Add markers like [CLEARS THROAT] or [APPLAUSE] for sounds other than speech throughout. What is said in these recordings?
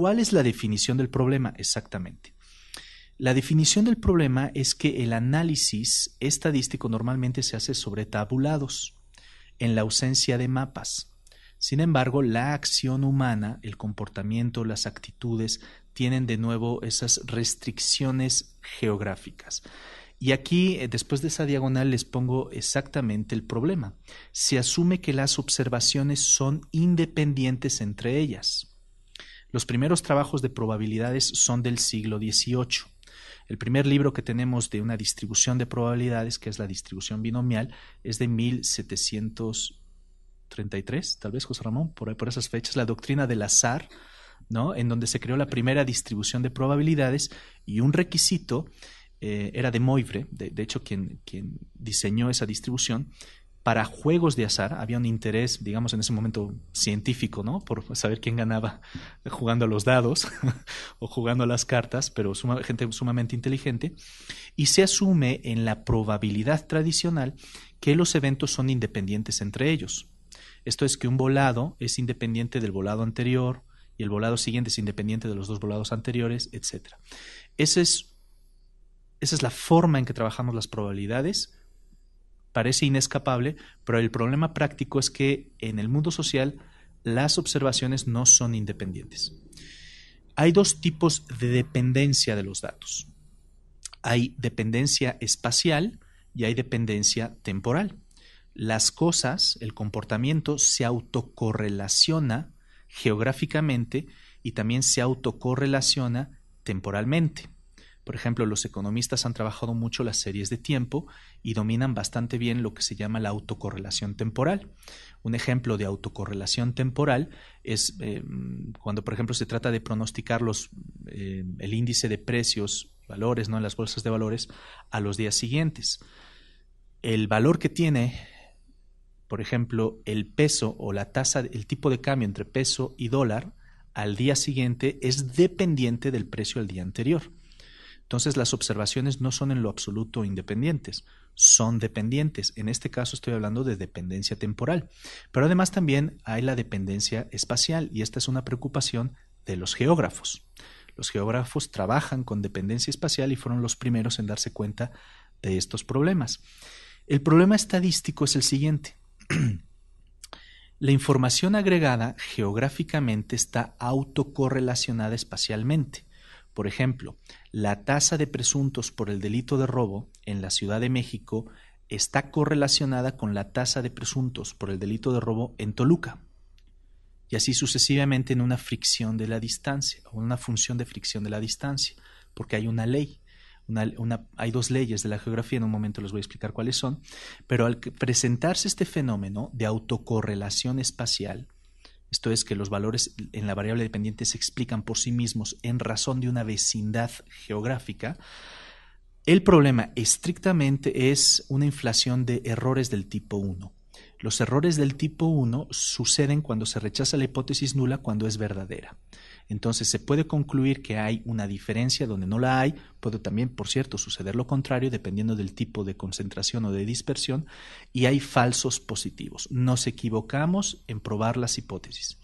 ¿Cuál es la definición del problema exactamente? La definición del problema es que el análisis estadístico normalmente se hace sobre tabulados, en la ausencia de mapas. Sin embargo, la acción humana, el comportamiento, las actitudes, tienen de nuevo esas restricciones geográficas. Y aquí, eh, después de esa diagonal, les pongo exactamente el problema. Se asume que las observaciones son independientes entre ellas. Los primeros trabajos de probabilidades son del siglo XVIII. El primer libro que tenemos de una distribución de probabilidades, que es la distribución binomial, es de 1733, tal vez José Ramón, por, ahí, por esas fechas, la doctrina del azar, ¿no? en donde se creó la primera distribución de probabilidades y un requisito eh, era de Moivre, de, hecho quien, quien diseñó esa distribución, para juegos de azar había un interés, digamos, en ese momento científico, ¿no? Por saber quién ganaba jugando a los dados [LAUGHS] o jugando a las cartas, pero gente sumamente inteligente. Y se asume en la probabilidad tradicional que los eventos son independientes entre ellos. Esto es que un volado es independiente del volado anterior y el volado siguiente es independiente de los dos volados anteriores, etc. es, esa es la forma en que trabajamos las probabilidades parece inescapable, pero el problema práctico es que en el mundo social las observaciones no son independientes. Hay dos tipos de dependencia de los datos. Hay dependencia espacial y hay dependencia temporal. Las cosas, el comportamiento se autocorrelaciona geográficamente y también se autocorrelaciona temporalmente. Por ejemplo, los economistas han trabajado mucho las series de tiempo y dominan bastante bien lo que se llama la autocorrelación temporal. Un ejemplo de autocorrelación temporal es eh, cuando, por ejemplo, se trata de pronosticar los, eh, el índice de precios, valores, ¿no? en las bolsas de valores, a los días siguientes. El valor que tiene por ejemplo, el peso o la tasa, el tipo de cambio entre peso y dólar al día siguiente es dependiente del precio del día anterior. Entonces las observaciones no son en lo absoluto independientes, son dependientes. En este caso estoy hablando de dependencia temporal. Pero además también hay la dependencia espacial y esta es una preocupación de los geógrafos. Los geógrafos trabajan con dependencia espacial y fueron los primeros en darse cuenta de estos problemas. El problema estadístico es el siguiente. [CLEARS THROAT] La información agregada geográficamente está autocorrelacionada espacialmente. Por ejemplo, la tasa de presuntos por el delito de robo en la Ciudad de México está correlacionada con la tasa de presuntos por el delito de robo en Toluca. Y así sucesivamente en una fricción de la distancia, o una función de fricción de la distancia, porque hay una ley. hay dos leyes de la geografía, en un momento les voy a explicar cuáles son, pero al presentarse este fenómeno de autocorrelación espacial, esto es que los valores en la variable dependiente se explican por sí mismos en razón de una vecindad geográfica. El problema estrictamente es una inflación de errores del tipo 1. Los errores del tipo 1 suceden cuando se rechaza la hipótesis nula cuando es verdadera. Entonces se puede concluir que hay una diferencia donde no la hay, puede también, por cierto, suceder lo contrario dependiendo del tipo de concentración o de dispersión, y hay falsos positivos. Nos equivocamos en probar las hipótesis.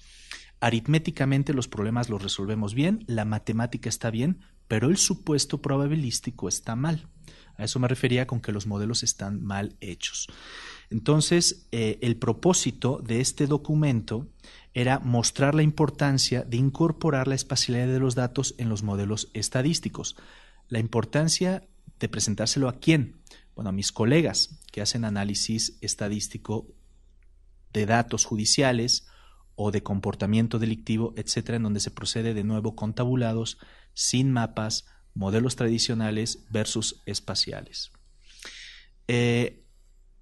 Aritméticamente los problemas los resolvemos bien, la matemática está bien, pero el supuesto probabilístico está mal. A eso me refería con que los modelos están mal hechos. Entonces, eh, el propósito de este documento era mostrar la importancia de incorporar la espacialidad de los datos en los modelos estadísticos. La importancia de presentárselo a quién? Bueno, a mis colegas que hacen análisis estadístico de datos judiciales o de comportamiento delictivo, etcétera, en donde se procede de nuevo con tabulados, sin mapas, modelos tradicionales versus espaciales. Eh,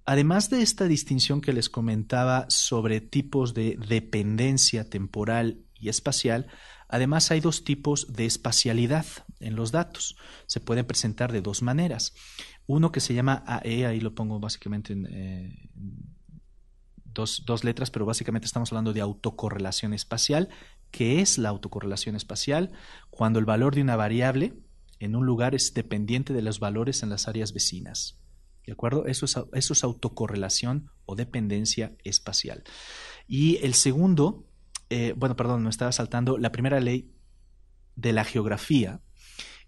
Además de esta distinción que les comentaba sobre tipos de dependencia temporal y espacial, además hay dos tipos de espacialidad en los datos. Se pueden presentar de dos maneras. Uno que se llama AE, ahí lo pongo básicamente en... Eh, dos, dos, letras, pero básicamente estamos hablando de autocorrelación espacial. que es la autocorrelación espacial? Cuando el valor de una variable en un lugar es dependiente de los valores en las áreas vecinas. ¿De acuerdo? Eso es, eso es autocorrelación o dependencia espacial. Y el segundo, eh, bueno, perdón, me estaba saltando, la primera ley de la geografía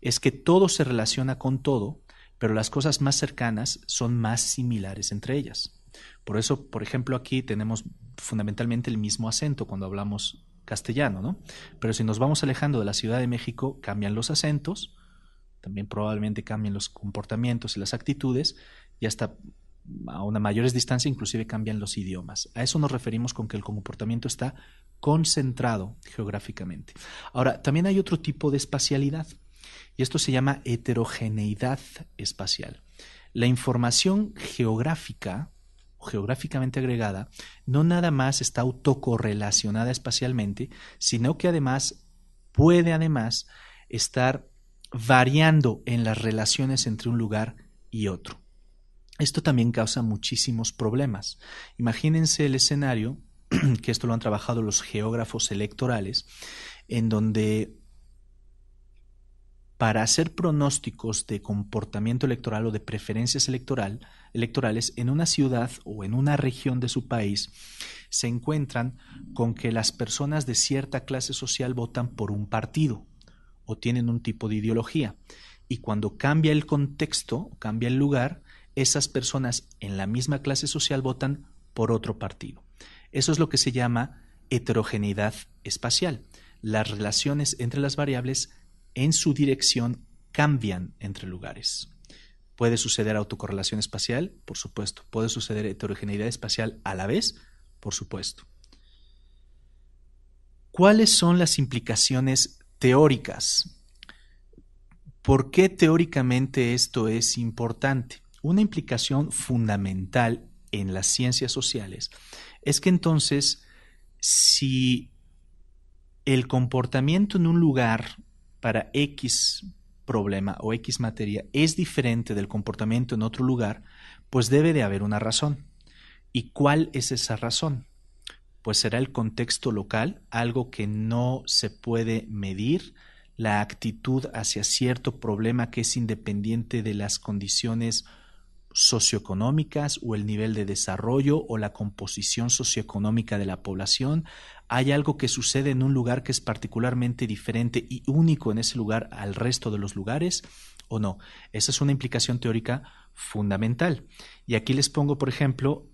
es que todo se relaciona con todo, pero las cosas más cercanas son más similares entre ellas. Por eso, por ejemplo, aquí tenemos fundamentalmente el mismo acento cuando hablamos castellano, ¿no? Pero si nos vamos alejando de la Ciudad de México, cambian los acentos, también probablemente cambian los comportamientos y las actitudes, y hasta a una mayores distancia inclusive cambian los idiomas. A eso nos referimos con que el comportamiento está concentrado geográficamente. Ahora, también hay otro tipo de espacialidad y esto se llama heterogeneidad espacial. La información geográfica geográficamente agregada no nada más está autocorrelacionada espacialmente, sino que además puede además estar variando en las relaciones entre un lugar y otro. Esto también causa muchísimos problemas. Imagínense el escenario, [CLEARS THROAT] que esto lo han trabajado los geógrafos electorales, en donde para hacer pronósticos de comportamiento electoral o de preferencias electoral, electorales en una ciudad o en una región de su país, se encuentran con que las personas de cierta clase social votan por un partido o tienen un tipo de ideología. Y cuando cambia el contexto, cambia el lugar, esas personas en la misma clase social votan por otro partido. Eso es lo que se llama heterogeneidad espacial. Las relaciones entre las variables en su dirección cambian entre lugares. Puede suceder autocorrelación espacial, por supuesto. Puede suceder heterogeneidad espacial a la vez, por supuesto. ¿Cuáles son las implicaciones teóricas? ¿Por qué teóricamente esto es importante? una implicación fundamental en las ciencias sociales es que entonces si el comportamiento en un lugar para X problema o X materia es diferente del comportamiento en otro lugar, pues debe de haber una razón. ¿Y cuál es esa razón? Pues será el contexto local, algo que no se puede medir, la actitud hacia cierto problema que es independiente de las condiciones socioeconómicas o el nivel de desarrollo o la composición socioeconómica de la población, hay algo que sucede en un lugar que es particularmente diferente y único en ese lugar al resto de los lugares o no. Esa es una implicación teórica fundamental. Y aquí les pongo, por ejemplo,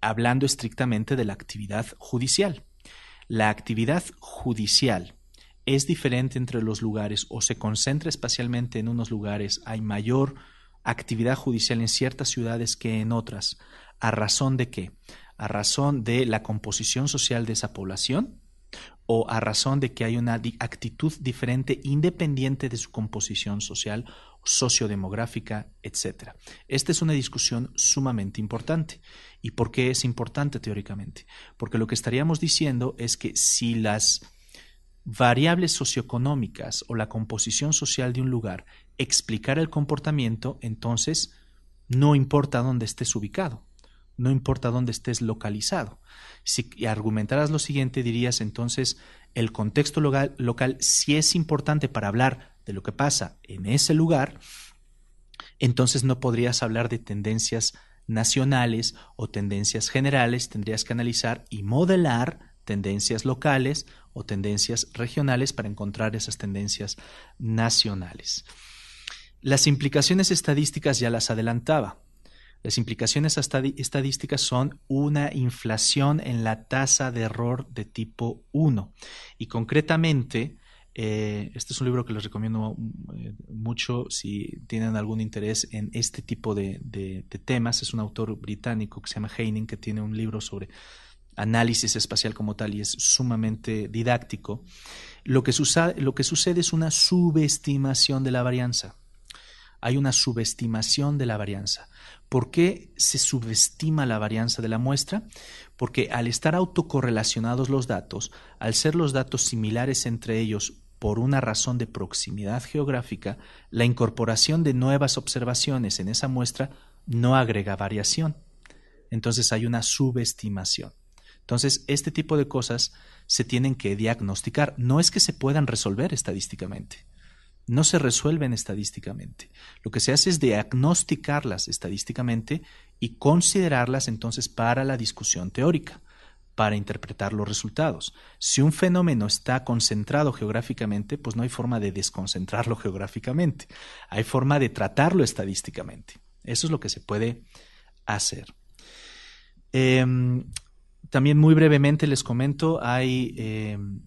hablando estrictamente de la actividad judicial. La actividad judicial es diferente entre los lugares o se concentra espacialmente en unos lugares, hay mayor actividad judicial en ciertas ciudades que en otras. ¿A razón de qué? A razón de la composición social de esa población o a razón de que hay una actitud diferente independiente de su composición social, sociodemográfica, etcétera? Esta es una discusión sumamente importante. ¿Y por qué es importante teóricamente? Porque lo que estaríamos diciendo es que si las variables socioeconómicas o la composición social de un lugar explicar el comportamiento, entonces no importa dónde estés ubicado, no importa dónde estés localizado. Si argumentaras lo siguiente, dirías entonces el contexto local si es importante para hablar de lo que pasa en ese lugar, entonces no podrías hablar de tendencias nacionales o tendencias generales, tendrías que analizar y modelar tendencias locales o tendencias regionales para encontrar esas tendencias nacionales. Las implicaciones estadísticas ya las adelantaba. Las implicaciones estadísticas son una inflación en la tasa de error de tipo 1. Y concretamente, eh, este es un libro que les recomiendo eh, mucho si tienen algún interés en este tipo de, temas. Es un autor británico que se llama Heining, que tiene un libro sobre análisis espacial como tal y es sumamente didáctico. lo que sucede es una subestimación de la varianza hay una subestimación de la varianza. ¿Por qué se subestima la varianza de la muestra? Porque al estar autocorrelacionados los datos, al ser los datos similares entre ellos por una razón de proximidad geográfica, la incorporación de nuevas observaciones en esa muestra no agrega variación. Entonces hay una subestimación. Entonces, este tipo de cosas se tienen que diagnosticar. No es que se puedan resolver estadísticamente no se resuelven estadísticamente. Lo que se hace es diagnosticarlas estadísticamente y considerarlas entonces para la discusión teórica, para interpretar los resultados. Si un fenómeno está concentrado geográficamente, pues no hay forma de desconcentrarlo [LAUGHS] geográficamente, hay forma de tratarlo estadísticamente. Eso es lo que se puede hacer. Em, también muy brevemente les comento, hay em,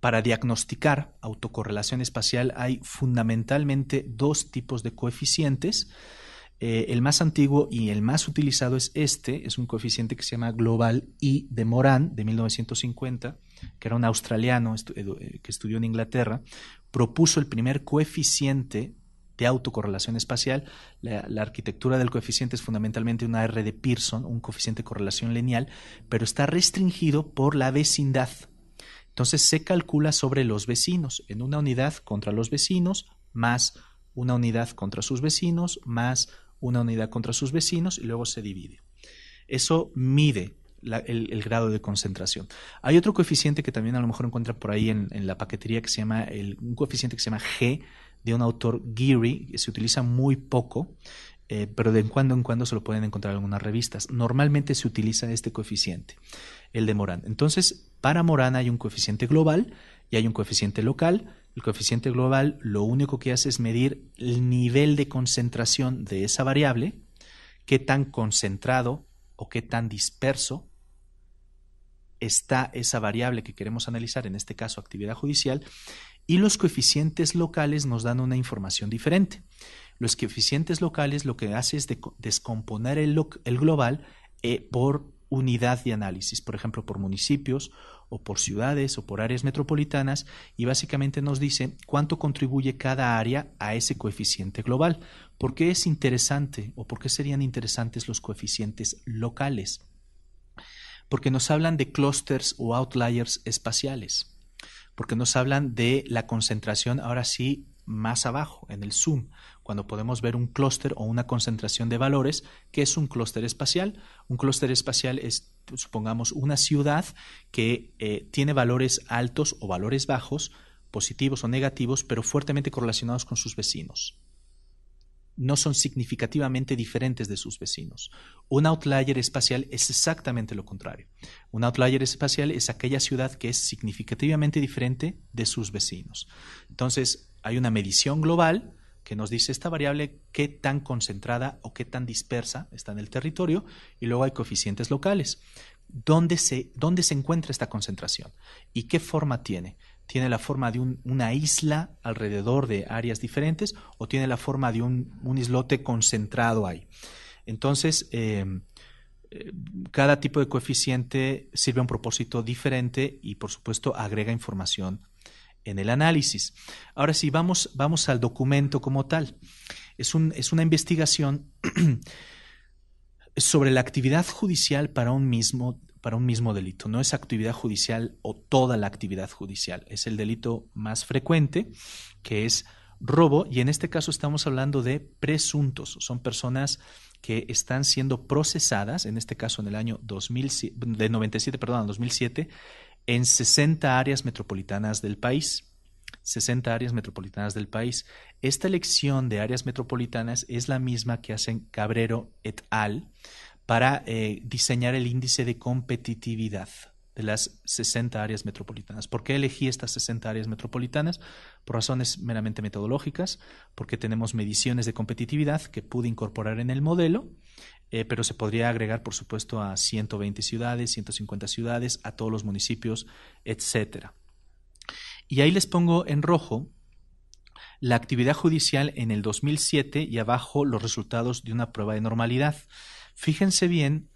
para diagnosticar autocorrelación espacial hay fundamentalmente dos tipos de coeficientes. Eh, el más antiguo y el más utilizado es este, es un coeficiente que se llama Global I de Moran de 1950, que era un australiano eh, que estudió en Inglaterra, propuso el primer coeficiente de autocorrelación espacial. La, la, arquitectura del coeficiente es fundamentalmente una R de Pearson, un coeficiente de correlación lineal, pero está restringido por la vecindad entonces se calcula sobre los vecinos, en una unidad contra los vecinos, más una unidad contra sus vecinos, más una unidad contra sus vecinos y luego se divide. Eso mide el, grado de concentración. Hay otro coeficiente que también a lo mejor encuentra por ahí en, la paquetería que se llama, el, un coeficiente que se llama G, de un autor Geary, que se utiliza muy poco, eh, pero de cuando en cuando se lo pueden encontrar en algunas revistas. Normalmente se utiliza este coeficiente, el de Moran. Entonces, para Morana hay un coeficiente global y hay un coeficiente local. El coeficiente global lo único que hace es medir el nivel de concentración de esa variable, qué tan concentrado o qué tan disperso está esa variable que queremos analizar, en este caso actividad judicial, y los coeficientes locales nos dan una información diferente. Los coeficientes locales lo que hace es descomponer el, global eh, por unidad de análisis, por ejemplo, por municipios o por ciudades o por áreas metropolitanas, y básicamente nos dice cuánto contribuye cada área a ese coeficiente global. ¿Por qué es interesante o por qué serían interesantes los coeficientes locales? Porque nos hablan de clusters o outliers espaciales, porque nos hablan de la concentración, ahora sí, más abajo, en el zoom, cuando podemos ver un clúster o una concentración de valores, que es un clúster espacial, un clúster espacial es, supongamos, una ciudad que eh, tiene valores altos o valores bajos, positivos o negativos, pero fuertemente correlacionados con sus vecinos. No son significativamente diferentes de sus vecinos. Un outlier espacial es exactamente lo contrario. Un outlier espacial es aquella ciudad que es significativamente diferente de sus vecinos. Entonces, hay una medición global que nos dice esta variable qué tan concentrada o qué tan dispersa está en el territorio y luego hay coeficientes locales. ¿Dónde se, se encuentra esta concentración? ¿Y qué forma tiene? ¿Tiene la forma de una isla alrededor de áreas diferentes o tiene la forma de un, islote concentrado ahí? Entonces, em, eh, cada tipo de coeficiente sirve a un propósito diferente y, por supuesto, agrega información en el análisis. Ahora sí, vamos, vamos al documento como tal. Es, un, es una investigación [CLEARS THROAT] sobre la actividad judicial para un mismo para un mismo delito. No es actividad judicial o toda la actividad judicial. Es el delito más frecuente, que es robo, y en este caso estamos hablando de presuntos. Son personas que están siendo procesadas, en este caso en el año 2000, de 97, perdón, 2007, en 60 áreas metropolitanas del país. 60 áreas metropolitanas del país. Esta elección de áreas metropolitanas es la misma que hacen Cabrero et al para eh, diseñar el índice de competitividad de las 60 áreas metropolitanas. ¿Por qué elegí estas 60 áreas metropolitanas? Por razones meramente metodológicas, porque tenemos mediciones de competitividad que pude incorporar en el modelo eh, pero se podría agregar, por supuesto, a 120 ciudades, 150 ciudades, a todos los municipios, etcétera. Y ahí les pongo en rojo la actividad judicial en el 2007 y abajo los resultados de una prueba de normalidad. Fíjense bien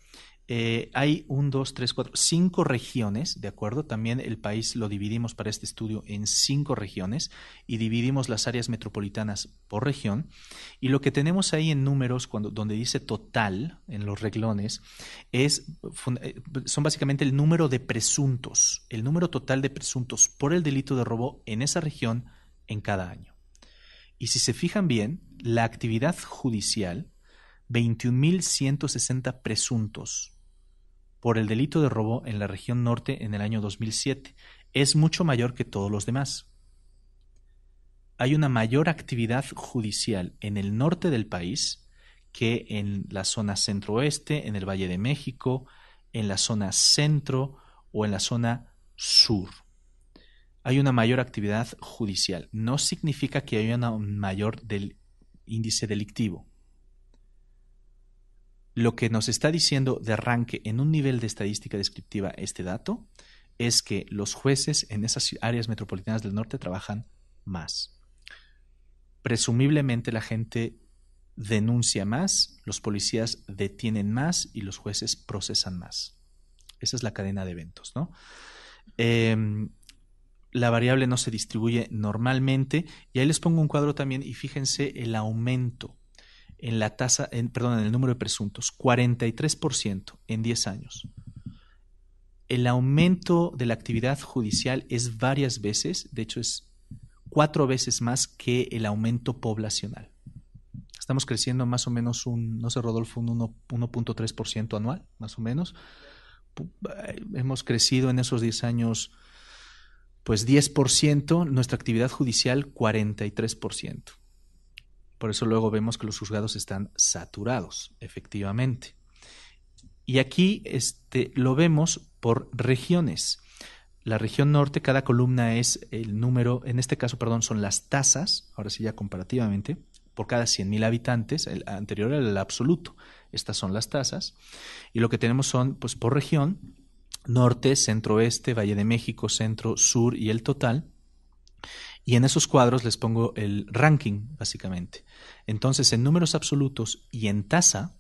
eh, hay un, dos, tres, cuatro, cinco regiones, ¿de acuerdo? También el país lo dividimos para este estudio en cinco regiones y dividimos las áreas metropolitanas por región. Y lo que tenemos ahí en números, cuando, donde dice total, en los reglones, es, eh, son básicamente el número de presuntos, el número total de presuntos por el delito de robo en esa región en cada año. Y si se fijan bien, la actividad judicial 21.160 presuntos por el delito de robo en la región norte en el año 2007. Es mucho mayor que todos los demás. Hay una mayor actividad judicial en el norte del país que en la zona centro-oeste, en el Valle de México, en la zona centro o en la zona sur. Hay una mayor actividad judicial. No significa que haya un mayor del índice delictivo lo que nos está diciendo de arranque en un nivel de estadística descriptiva este dato es que los jueces en esas áreas metropolitanas del norte trabajan más. Presumiblemente la gente denuncia más, los policías detienen más y los jueces procesan más. Esa es la cadena de eventos, ¿no? Em, la variable no se distribuye normalmente y ahí les pongo un cuadro también y fíjense el aumento en la tasa, en, perdón, en el número de presuntos, 43% en 10 años. El aumento de la actividad judicial es varias veces, de hecho es cuatro veces más que el aumento poblacional. Estamos creciendo más o menos un, no sé, Rodolfo, un 1.3% anual, más o menos. Eh, hemos crecido en esos 10 años, pues 10%, nuestra actividad judicial 43%. Por eso luego vemos que los juzgados están saturados, efectivamente. Y aquí este, lo vemos por regiones. La región norte, cada columna es el número, en este caso, perdón, son las tasas, ahora sí ya comparativamente, por cada 100.000 habitantes, el anterior era el absoluto. Estas son las tasas. Y lo que tenemos son, pues por región, norte, centro-oeste, Valle de México, centro, sur y el total. Y en esos cuadros les pongo el ranking, básicamente. Entonces, en números absolutos y en tasa,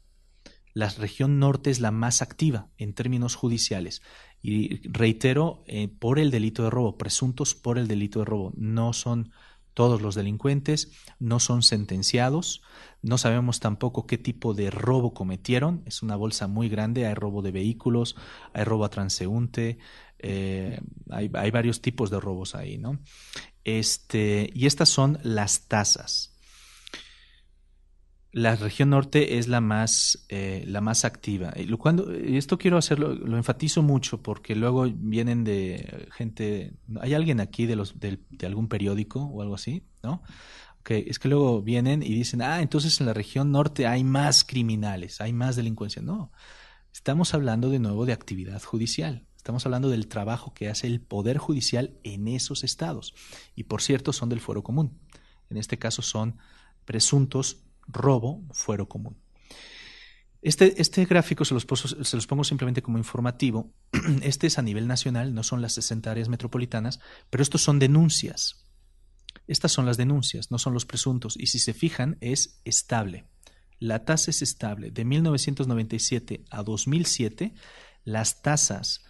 la región norte es la más activa en términos judiciales. Y reitero, eh, por el delito de robo, presuntos por el delito de robo. No son todos los delincuentes, no son sentenciados, no sabemos tampoco qué tipo de robo cometieron. Es una bolsa muy grande, hay robo de vehículos, hay robo a transeúnte, eh, hay, hay, varios tipos de robos ahí, ¿no? Este, y estas son las tasas. La región norte es la más, eh, la más activa. Y cuando, esto quiero hacerlo, lo enfatizo mucho porque luego vienen de gente. ¿Hay alguien aquí de, los, de algún periódico o algo así? ¿No? Es que luego vienen y dicen, ah, entonces en la región norte hay más criminales, hay más delincuencia. No, estamos hablando de nuevo de actividad judicial. Estamos hablando del trabajo que hace el Poder Judicial en esos estados. Y por cierto, son del fuero común. En este caso son presuntos robo, fuero común. Este, este gráfico se los, se los pongo simplemente como informativo. [CLEARS THROAT] Este es a nivel nacional, no son las 60 áreas metropolitanas, pero estos son denuncias. Estas son las denuncias, no son los presuntos. Y si se fijan, es estable. La tasa es estable. De 1997 a 2007, las tasas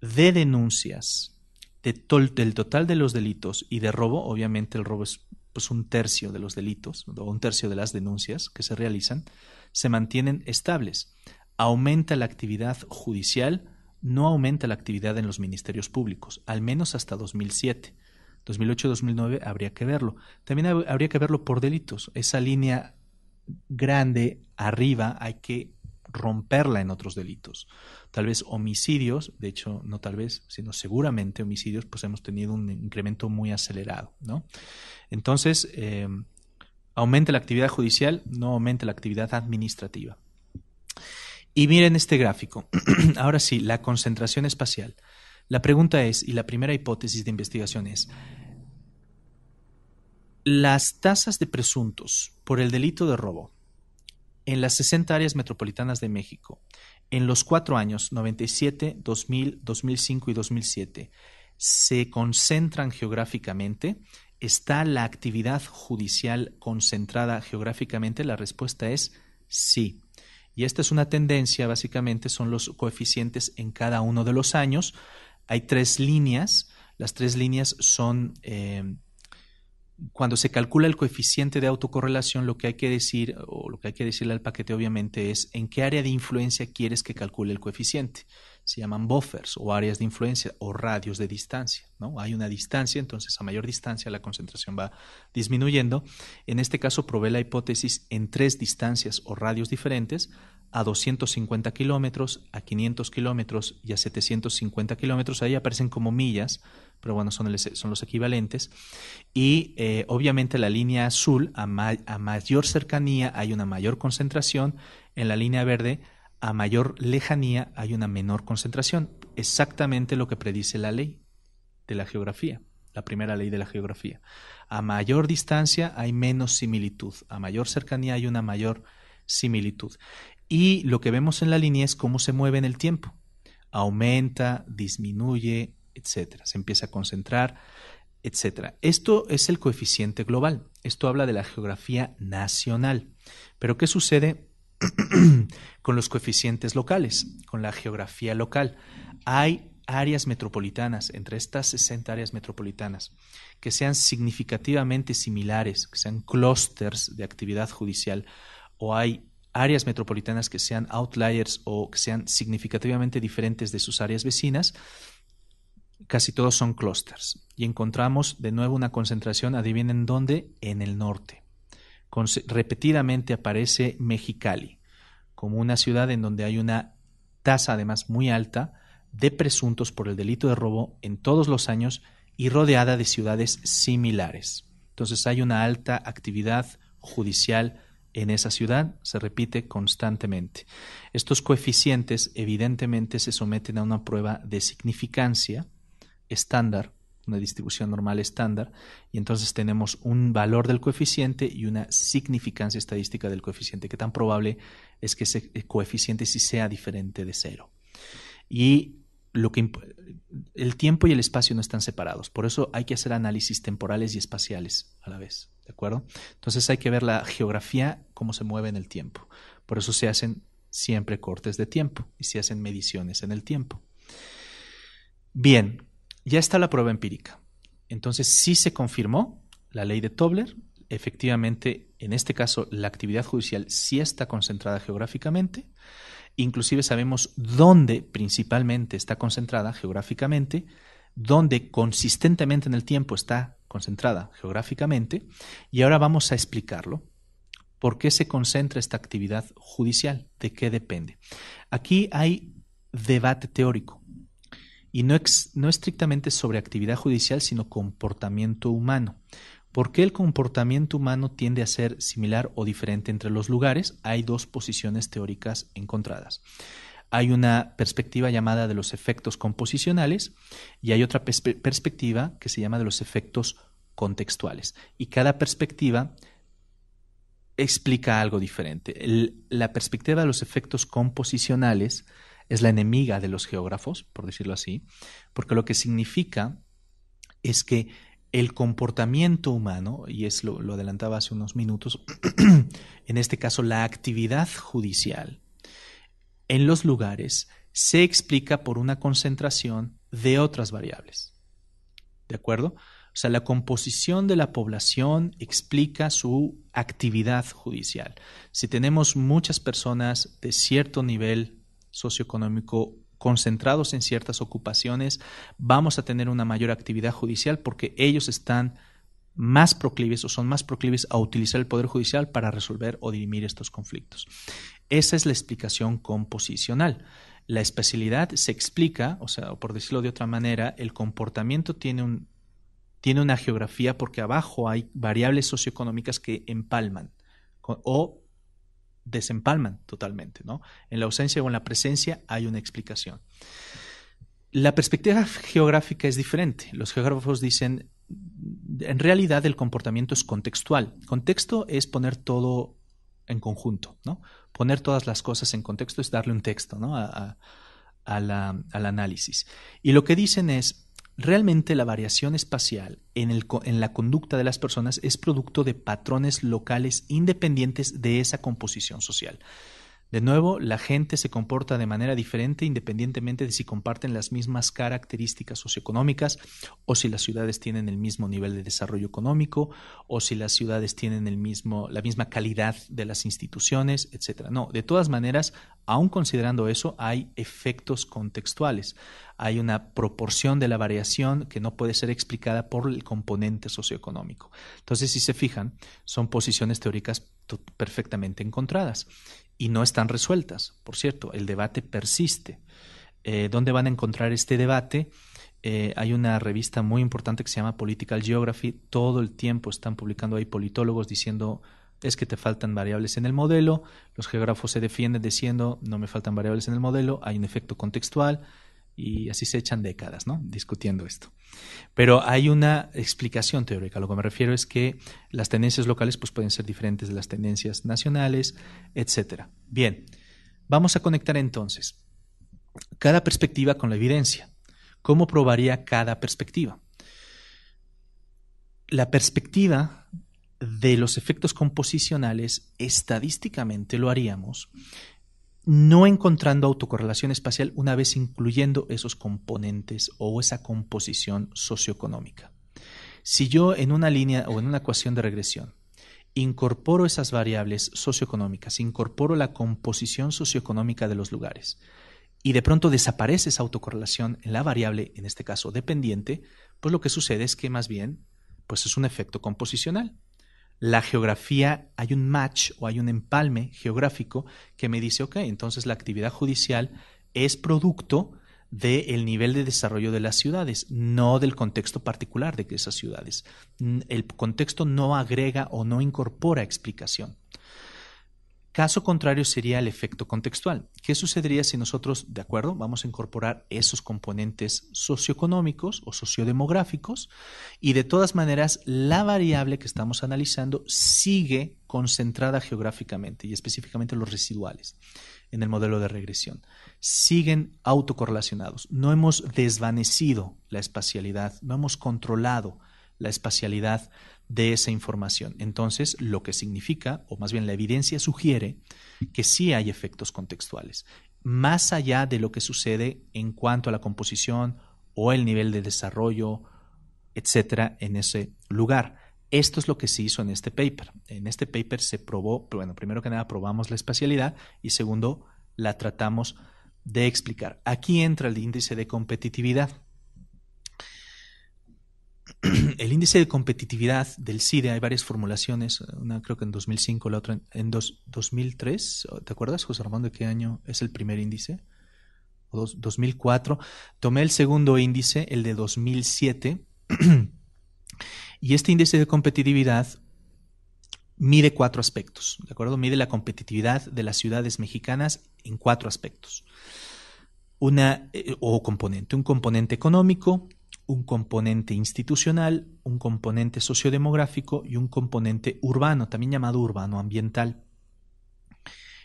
de denuncias del total de los delitos y de robo, obviamente el robo es pues, un tercio de los delitos o un tercio de las denuncias que se realizan, se mantienen estables. Aumenta la actividad judicial, no aumenta la actividad en los ministerios públicos, al menos hasta 2007. 2008-2009 habría que verlo. También habría que verlo por delitos. Esa línea grande arriba hay que romperla en otros delitos. Tal vez homicidios, de hecho, no tal vez, sino seguramente homicidios, pues hemos tenido un incremento muy acelerado, ¿no? Entonces, em, aumenta la actividad judicial, no aumenta la actividad administrativa. Y miren este gráfico. [CLEARS THROAT] Ahora sí, la concentración espacial. La pregunta es, y la primera hipótesis de investigación es, las tasas de presuntos por el delito de robo en las 60 áreas metropolitanas de México, en los cuatro años 97, 2000, 2005 y 2007, se concentran geográficamente? ¿Está la actividad judicial concentrada geográficamente? La respuesta es sí. Y esta es una tendencia, básicamente son los coeficientes en cada uno de los años. Hay tres líneas. Las tres líneas son eh, cuando se calcula el coeficiente de autocorrelación, lo que hay que decir, o lo que hay que decirle al paquete obviamente es en qué área de influencia quieres que calcule el coeficiente se llaman buffers o áreas de influencia o radios de distancia. ¿no? Hay una distancia, entonces a mayor distancia la concentración va disminuyendo. En este caso probé la hipótesis en tres distancias o radios diferentes, a 250 kilómetros, a 500 kilómetros y a 750 kilómetros. Ahí aparecen como millas, pero bueno, son, son los equivalentes. Y eh, obviamente la línea azul, a, a mayor cercanía hay una mayor concentración. En la línea verde a mayor lejanía hay una menor concentración. Exactamente lo que predice la ley de la geografía, la primera ley de la geografía. A mayor distancia hay menos similitud, a mayor cercanía hay una mayor similitud. Y lo que vemos en la línea es cómo se mueve en el tiempo. Aumenta, disminuye, etcétera. Se empieza a concentrar, etcétera. Esto es el coeficiente global. Esto habla de la geografía nacional. Pero ¿qué sucede con los coeficientes locales, con la geografía local. Hay áreas metropolitanas, entre estas 60 áreas metropolitanas, que sean significativamente similares, que sean clústeres de actividad judicial, o hay áreas metropolitanas que sean outliers o que sean significativamente diferentes de sus áreas vecinas, casi todos son clústeres. Y encontramos de nuevo una concentración, adivinen dónde, en el norte repetidamente aparece Mexicali como una ciudad en donde hay una tasa además muy alta de presuntos por el delito de robo en todos los años y rodeada de ciudades similares. Entonces hay una alta actividad judicial en esa ciudad, se repite constantemente. Estos coeficientes evidentemente se someten a una prueba de significancia estándar una distribución normal estándar, y entonces tenemos un valor del coeficiente y una significancia estadística del coeficiente, que tan probable es que ese coeficiente sí sea diferente de cero. Y lo que el tiempo y el espacio no están separados, por eso hay que hacer análisis temporales y espaciales a la vez, ¿de acuerdo? Entonces hay que ver la geografía, cómo se mueve en el tiempo. Por eso se hacen siempre cortes de tiempo y se hacen mediciones en el tiempo. Bien, ya está la prueba empírica. Entonces sí se confirmó la ley de Tobler. Efectivamente, en este caso, la actividad judicial sí está concentrada geográficamente. Inclusive sabemos dónde principalmente está concentrada geográficamente, dónde consistentemente en el tiempo está concentrada geográficamente. Y ahora vamos a explicarlo. ¿Por qué se concentra esta actividad judicial? ¿De qué depende? Aquí hay debate teórico y no, no estrictamente sobre actividad judicial, sino comportamiento humano. ¿Por qué el comportamiento humano tiende a ser similar o diferente entre los lugares? Hay dos posiciones teóricas encontradas. Hay una perspectiva llamada de los efectos composicionales y hay otra perspectiva que se llama de los efectos contextuales. Y cada perspectiva explica algo diferente. la perspectiva de los efectos composicionales es la enemiga de los geógrafos, por decirlo así, porque lo que significa es que el comportamiento humano, y es lo, lo adelantaba hace unos minutos, [CLEARS THROAT] en este caso la actividad judicial, en los lugares se explica por una concentración de otras variables. ¿De acuerdo? O sea, la composición de la población explica su actividad judicial. Si tenemos muchas personas de cierto nivel socioeconómico concentrados en ciertas ocupaciones, vamos a tener una mayor actividad judicial porque ellos están más proclives o son más proclives a utilizar el Poder Judicial para resolver o dirimir estos conflictos. Esa es la explicación composicional. La especialidad se explica, o sea, por decirlo de otra manera, el comportamiento tiene, un, tiene una geografía porque abajo hay variables socioeconómicas que empalman o desempalman totalmente, ¿no? En la ausencia o en la presencia hay una explicación. La perspectiva geográfica es diferente. Los geógrafos dicen, en realidad el comportamiento es contextual. Contexto es poner todo en conjunto, ¿no? Poner todas las cosas en contexto es darle un texto, al análisis. Y lo que dicen es, Realmente la variación espacial en, el, en, la conducta de las personas es producto de patrones locales independientes de esa composición social. De nuevo, la gente se comporta de manera diferente independientemente de si comparten las mismas características socioeconómicas o si las ciudades tienen el mismo nivel de desarrollo económico o si las ciudades tienen el mismo, la misma calidad de las instituciones, etc. No, de todas maneras, aun considerando eso, hay efectos contextuales. Hay una proporción de la variación que no puede ser explicada por el componente socioeconómico. Entonces, si se fijan, son posiciones teóricas perfectamente encontradas y no están resueltas. Por cierto, el debate persiste. Eh, ¿Dónde van a encontrar este debate? Eh, hay una revista muy importante que se llama Political Geography. Todo el tiempo están publicando ahí politólogos diciendo es que te faltan variables en el modelo. Los geógrafos se defienden diciendo no me faltan variables en el modelo. Hay un efecto contextual y así se echan décadas, ¿no? Discutiendo esto. Pero hay una explicación teórica. lo que me refiero es que las tendencias locales pues, pueden ser diferentes de las tendencias nacionales, etc. Bien, vamos a conectar entonces cada perspectiva con la evidencia. ¿Cómo probaría cada perspectiva? La perspectiva de los efectos composicionales estadísticamente lo haríamos no encontrando autocorrelación espacial una vez incluyendo esos componentes o esa composición socioeconómica. Si yo en una línea o en una ecuación de regresión incorporo esas variables socioeconómicas, incorporo la composición socioeconómica de los lugares y de pronto desaparece esa autocorrelación en la variable, en este caso dependiente, pues lo que sucede es que más bien pues es un efecto composicional la geografía, hay un match o hay un empalme geográfico que me dice, ok, entonces la actividad judicial es producto del nivel de desarrollo de las ciudades, no del contexto particular de esas ciudades. El contexto no agrega o no incorpora explicación. Caso contrario sería el efecto contextual. ¿Qué sucedería si nosotros, de acuerdo, vamos a incorporar esos componentes socioeconómicos o sociodemográficos y de todas maneras la variable que estamos analizando sigue concentrada geográficamente y específicamente los residuales en el modelo de regresión? Siguen autocorrelacionados. No hemos desvanecido la espacialidad, no hemos controlado la espacialidad de esa información. Entonces, lo que significa, o más bien la evidencia sugiere, que sí hay efectos contextuales, más allá de lo que sucede en cuanto a la composición o el nivel de desarrollo, etcétera, en ese lugar. Esto es lo que se hizo en este paper. En este paper se probó, bueno, primero que nada probamos la espacialidad y segundo, la tratamos de explicar. Aquí entra el índice de competitividad el índice de competitividad del CIDE, hay varias formulaciones, una creo que en 2005, la otra en, 2003, ¿te acuerdas, José Armando, de qué año es el primer índice? 2004. Tomé el segundo índice, el de 2007, [CLEARS THROAT] y este índice de competitividad mide cuatro aspectos, ¿de acuerdo? Mide la competitividad de las ciudades mexicanas en cuatro aspectos. Una, eh, o componente, un componente económico, un componente institucional, un componente sociodemográfico y un componente urbano, también llamado urbano ambiental.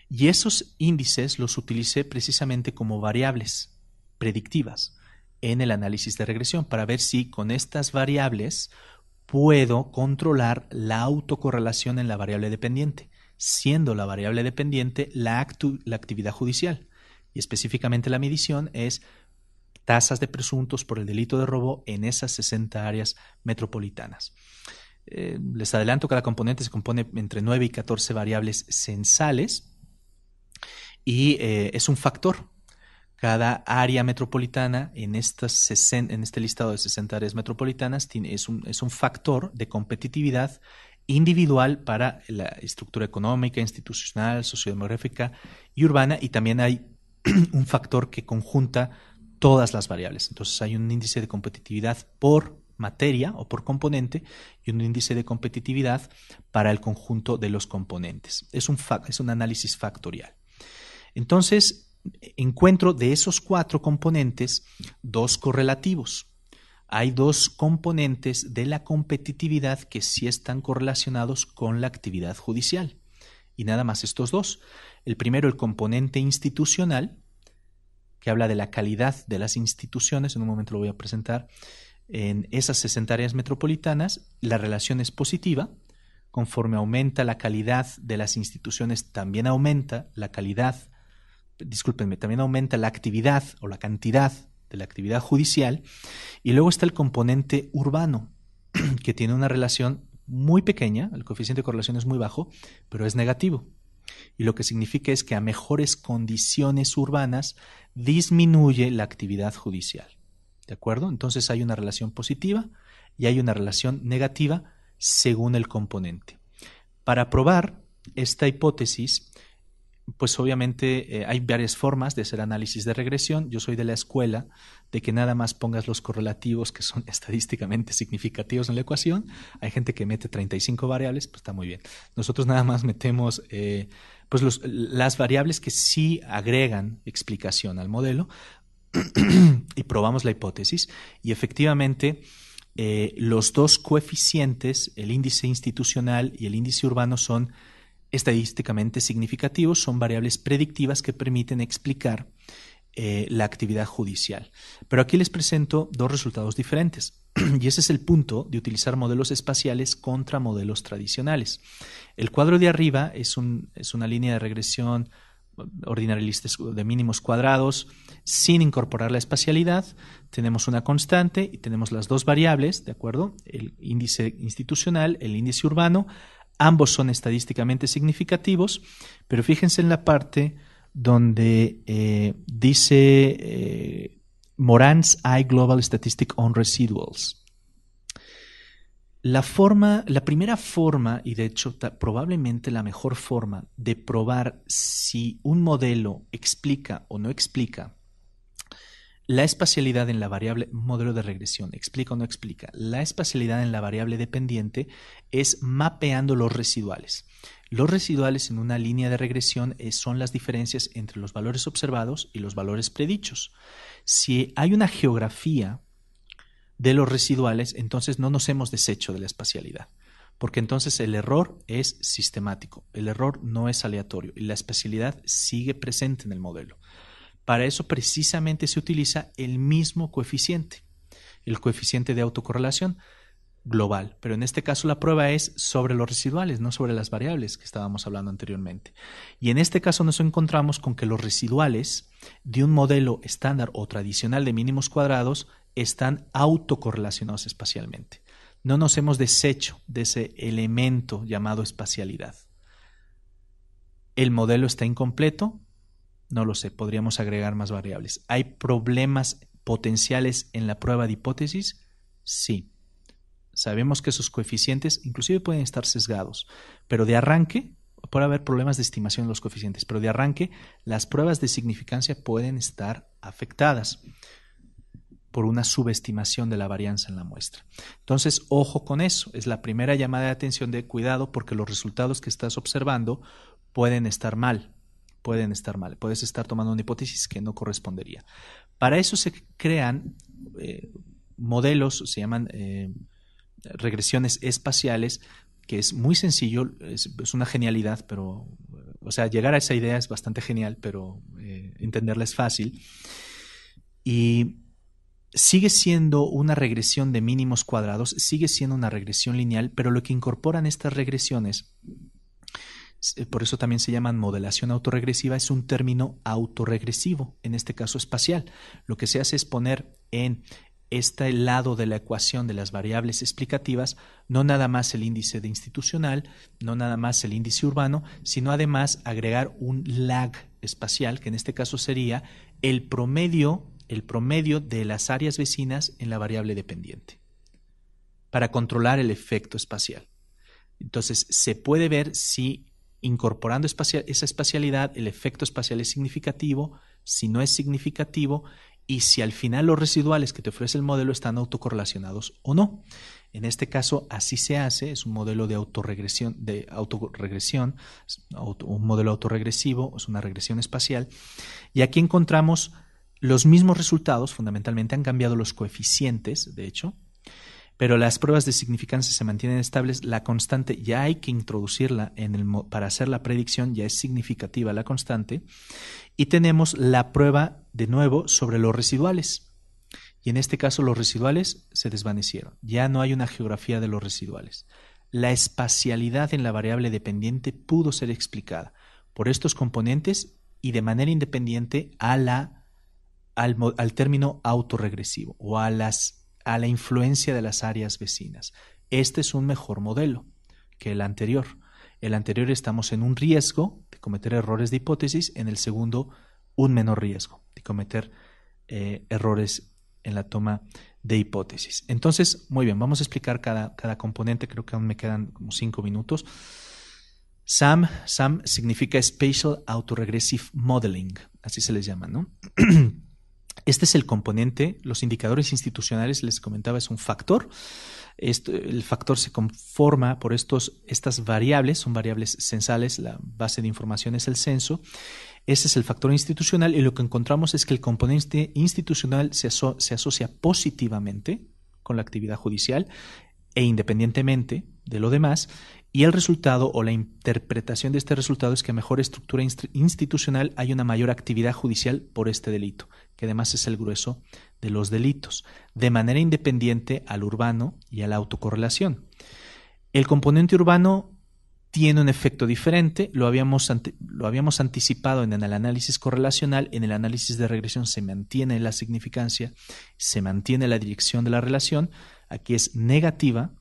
Y esos índices los utilicé precisamente como variables predictivas en el análisis de regresión para ver si con estas variables puedo controlar la autocorrelación en la variable dependiente, siendo la variable dependiente la, la actividad judicial. Y específicamente la medición es tasas de presuntos por el delito de robo en esas 60 áreas metropolitanas. Eh, les adelanto que componente se compone entre 9 y 14 variables sensales y eh, es un factor. Cada área metropolitana en, estas en este listado de 60 áreas metropolitanas tiene, es, un, es un factor de competitividad individual para la estructura económica, institucional, sociodemográfica y urbana y también hay [CLEARS THROAT] un factor que conjunta todas las variables. Entonces hay un índice de competitividad por materia o por componente y un índice de competitividad para el conjunto de los componentes. Es un, es un análisis factorial. Entonces, encuentro de esos cuatro componentes dos correlativos. Hay dos componentes de la competitividad que sí están correlacionados con la actividad judicial. Y nada más estos dos. El primero, el componente institucional, que habla de la calidad de las instituciones, en un momento lo voy a presentar, en esas 60 áreas metropolitanas, la relación es positiva, conforme aumenta la calidad de las instituciones, también aumenta la calidad, discúlpenme, también aumenta la actividad o la cantidad de la actividad judicial, y luego está el componente urbano, que tiene una relación muy pequeña, el coeficiente de correlación es muy bajo, pero es negativo y lo que significa es que a mejores condiciones urbanas disminuye la actividad judicial. ¿De acuerdo? Entonces hay una relación positiva y hay una relación negativa según el componente. Para probar esta hipótesis, pues obviamente eh, hay varias formas de hacer análisis de regresión. Yo soy de la escuela de que nada más pongas los correlativos que son [LAUGHS] estadísticamente significativos en la ecuación. Hay gente que mete 35 variables, pues está muy bien. Nosotros nada más metemos eh, pues las variables que sí agregan explicación al modelo [CLEARS THROAT] y probamos la hipótesis. Y efectivamente... Eh, los dos coeficientes, el índice institucional y el índice urbano, son Estadísticamente significativos son variables predictivas que permiten explicar eh, la actividad judicial. Pero aquí les presento dos resultados diferentes. [CLEARS THROAT] Y ese es el punto de utilizar modelos espaciales contra modelos tradicionales. El cuadro de arriba es, una línea de regresión ordinaria de mínimos cuadrados sin incorporar la espacialidad. Tenemos una constante y tenemos las dos variables, ¿de acuerdo? El índice institucional, el índice urbano Ambos son estadísticamente significativos, pero fíjense en la parte donde eh, dice eh, Moran's I Global Statistic on Residuals. La forma, la primera forma, y de hecho probablemente la mejor forma de probar si un modelo explica o no explica la espacialidad en la variable modelo de regresión, explica o no explica. La espacialidad en la variable dependiente es mapeando los residuales. Los residuales en una línea de regresión son las diferencias entre los valores observados y los valores predichos. Si hay una geografía de los residuales, entonces no nos hemos deshecho de la espacialidad, porque entonces el error es sistemático, el error no es aleatorio y la espacialidad sigue presente en el modelo. Para eso precisamente se utiliza el mismo coeficiente, el coeficiente de autocorrelación global, pero en este caso la prueba es sobre los residuales, no sobre las variables que estábamos hablando anteriormente. Y en este caso nos encontramos con que los residuales de un modelo estándar o tradicional de mínimos cuadrados están autocorrelacionados espacialmente. No nos hemos deshecho de ese elemento llamado espacialidad. El modelo está incompleto, no lo sé, podríamos agregar más variables. ¿Hay problemas potenciales en la prueba de hipótesis? Sí. Sabemos que esos coeficientes inclusive pueden estar sesgados, pero de arranque puede haber problemas de estimación de los coeficientes, pero de arranque las pruebas de significancia pueden estar afectadas por una subestimación de la varianza en la muestra. Entonces, ojo con eso, es la primera llamada de atención de cuidado porque los resultados que estás observando pueden estar mal pueden estar mal. Puedes estar tomando una hipótesis que no correspondería. Para eso se crean eh, modelos, se llaman eh, regresiones espaciales, que es muy sencillo, es, una genialidad, pero, o sea, llegar a esa idea es bastante genial, pero eh, entenderla es fácil. Y sigue siendo una regresión de mínimos cuadrados, sigue siendo una regresión lineal, pero lo que incorporan estas regresiones por eso también se llaman modelación autoregresiva, es un término autoregresivo, en este caso espacial. Lo que se hace es poner en este lado de la ecuación de las variables explicativas, no nada más el índice de institucional, no nada más el índice urbano, sino además agregar un lag espacial, que en este caso sería el promedio, el promedio de las áreas vecinas en la variable dependiente, para controlar el efecto espacial. Entonces, se puede ver si incorporando esa espacialidad, el efecto espacial es significativo, si no es significativo y si al final los residuales que te ofrece el modelo están autocorrelacionados o no. En este caso, así se hace, es un modelo de autoregresión, de un modelo autoregresivo, es una regresión espacial. Y aquí encontramos los mismos resultados, fundamentalmente han cambiado los coeficientes, de hecho, pero las pruebas de significancia se mantienen estables, la constante ya hay que introducirla en el, para hacer la predicción, ya es significativa la constante, y tenemos la prueba de nuevo sobre los residuales. Y en este caso los residuales se desvanecieron, ya no hay una geografía de los residuales. La espacialidad en la variable dependiente pudo ser explicada por estos componentes y de manera independiente a la, al, al término autorregresivo o a las a la influencia de las áreas vecinas. Este es un mejor modelo que el anterior. El anterior estamos en un riesgo de cometer errores de hipótesis, en el segundo un menor riesgo de cometer eh, errores en la toma de hipótesis. Entonces, muy bien, vamos a explicar cada, cada componente, creo que aún me quedan como cinco minutos. SAM, SAM significa Spatial Autoregressive Modeling, así se les llama, ¿no? [CLEARS THROAT] Este es el componente, los indicadores institucionales, les comentaba, es un factor. el factor se conforma por estos, estas variables, son variables censales, la base de información es el censo. Ese es el factor institucional y lo que encontramos es que el componente institucional se, se asocia positivamente con la actividad judicial e independientemente de lo demás, y el resultado o la interpretación de este resultado es que a mejor estructura institucional hay una mayor actividad judicial por este delito, que además es el grueso de los delitos, de manera independiente al urbano y a la autocorrelación. El componente urbano tiene un efecto diferente, lo habíamos, lo habíamos anticipado en el análisis correlacional, en el análisis de regresión se mantiene la significancia, se mantiene la dirección de la relación, aquí es negativa,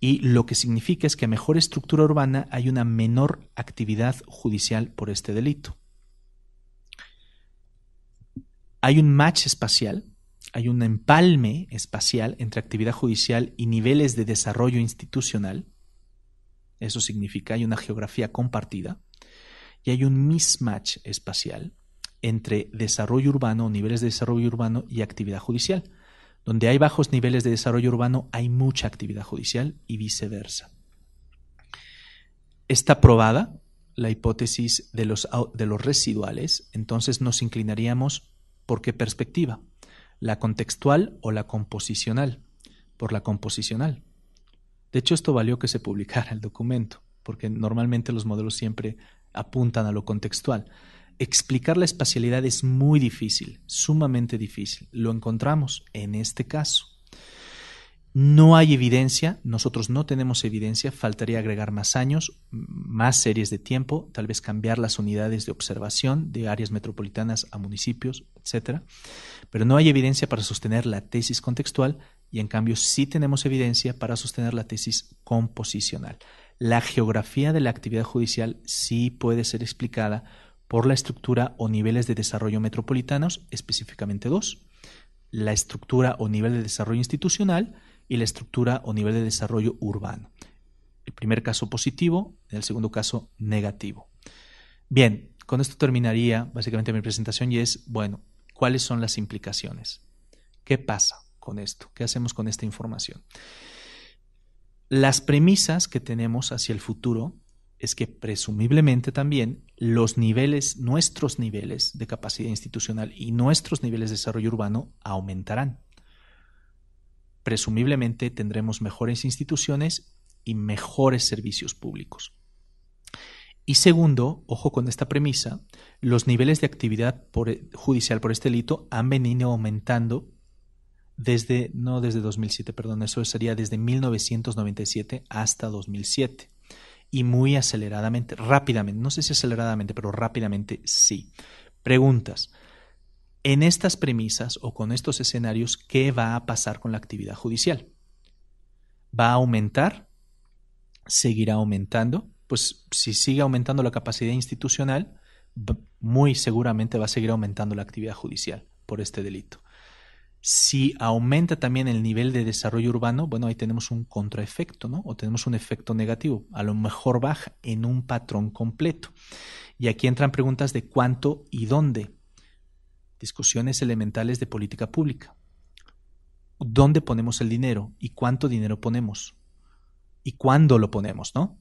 y lo que significa es que a mejor estructura urbana hay una menor actividad judicial por este delito. Hay un match espacial, hay un empalme espacial entre actividad judicial y niveles de desarrollo institucional. Eso significa hay una geografía compartida y hay un mismatch espacial entre desarrollo urbano, niveles de desarrollo urbano y actividad judicial. Donde hay bajos niveles de desarrollo urbano hay mucha actividad judicial y viceversa. Está probada la hipótesis de los, de los residuales, entonces nos inclinaríamos por qué perspectiva, la contextual o la composicional, por la composicional. De hecho, esto valió que se publicara el documento, porque normalmente los modelos siempre apuntan a lo contextual. Explicar la espacialidad es muy difícil, sumamente difícil. Lo encontramos en este caso. No hay evidencia, nosotros no tenemos evidencia, faltaría agregar más años, más series de tiempo, tal vez cambiar las unidades de observación de áreas metropolitanas a municipios, etc. Pero no hay evidencia para sostener la tesis contextual y en cambio sí tenemos evidencia para sostener la tesis composicional. La geografía de la actividad judicial sí puede ser explicada por la estructura o niveles de desarrollo metropolitanos, específicamente dos, la estructura o nivel de desarrollo institucional y la estructura o nivel de desarrollo urbano. El primer caso positivo, el segundo caso negativo. Bien, con esto terminaría básicamente mi presentación y es, bueno, ¿cuáles son las implicaciones? ¿Qué pasa con esto? ¿Qué hacemos con esta información? Las premisas que tenemos hacia el futuro es que presumiblemente también los niveles, nuestros niveles de capacidad institucional y nuestros niveles de desarrollo urbano aumentarán. Presumiblemente tendremos mejores instituciones y mejores servicios públicos. Y segundo, ojo con esta premisa, los niveles de actividad judicial por este delito han venido aumentando desde, no desde 2007, perdón, eso sería desde 1997 hasta 2007 y muy aceleradamente, rápidamente, no sé si aceleradamente, pero rápidamente sí. Preguntas. En estas premisas o con estos escenarios, ¿qué va a pasar con la actividad judicial? ¿Va a aumentar? ¿Seguirá aumentando? Pues si sigue aumentando la capacidad institucional, muy seguramente va a seguir aumentando la actividad judicial por este delito. Si aumenta también el nivel de desarrollo urbano, bueno, ahí tenemos un contraefecto, ¿no? O tenemos un efecto negativo. A lo mejor baja en un patrón completo. Y aquí entran preguntas de cuánto y dónde. Discusiones elementales de política pública. ¿Dónde ponemos el dinero? ¿Y cuánto dinero ponemos? ¿Y cuándo lo ponemos, no?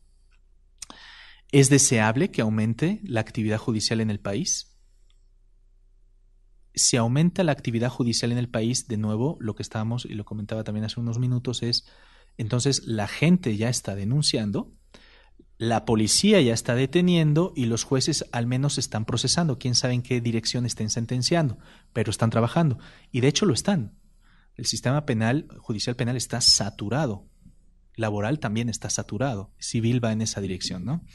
¿Es deseable que aumente la actividad judicial en el país? Si aumenta la actividad judicial en el país, de nuevo, lo que estábamos y lo comentaba también hace unos minutos es, entonces la gente ya está denunciando, la policía ya está deteniendo y los jueces al menos están procesando, quién sabe en qué dirección estén sentenciando, pero están trabajando y de hecho lo están. El sistema penal, judicial penal está saturado, laboral también está saturado, civil va en esa dirección, ¿no?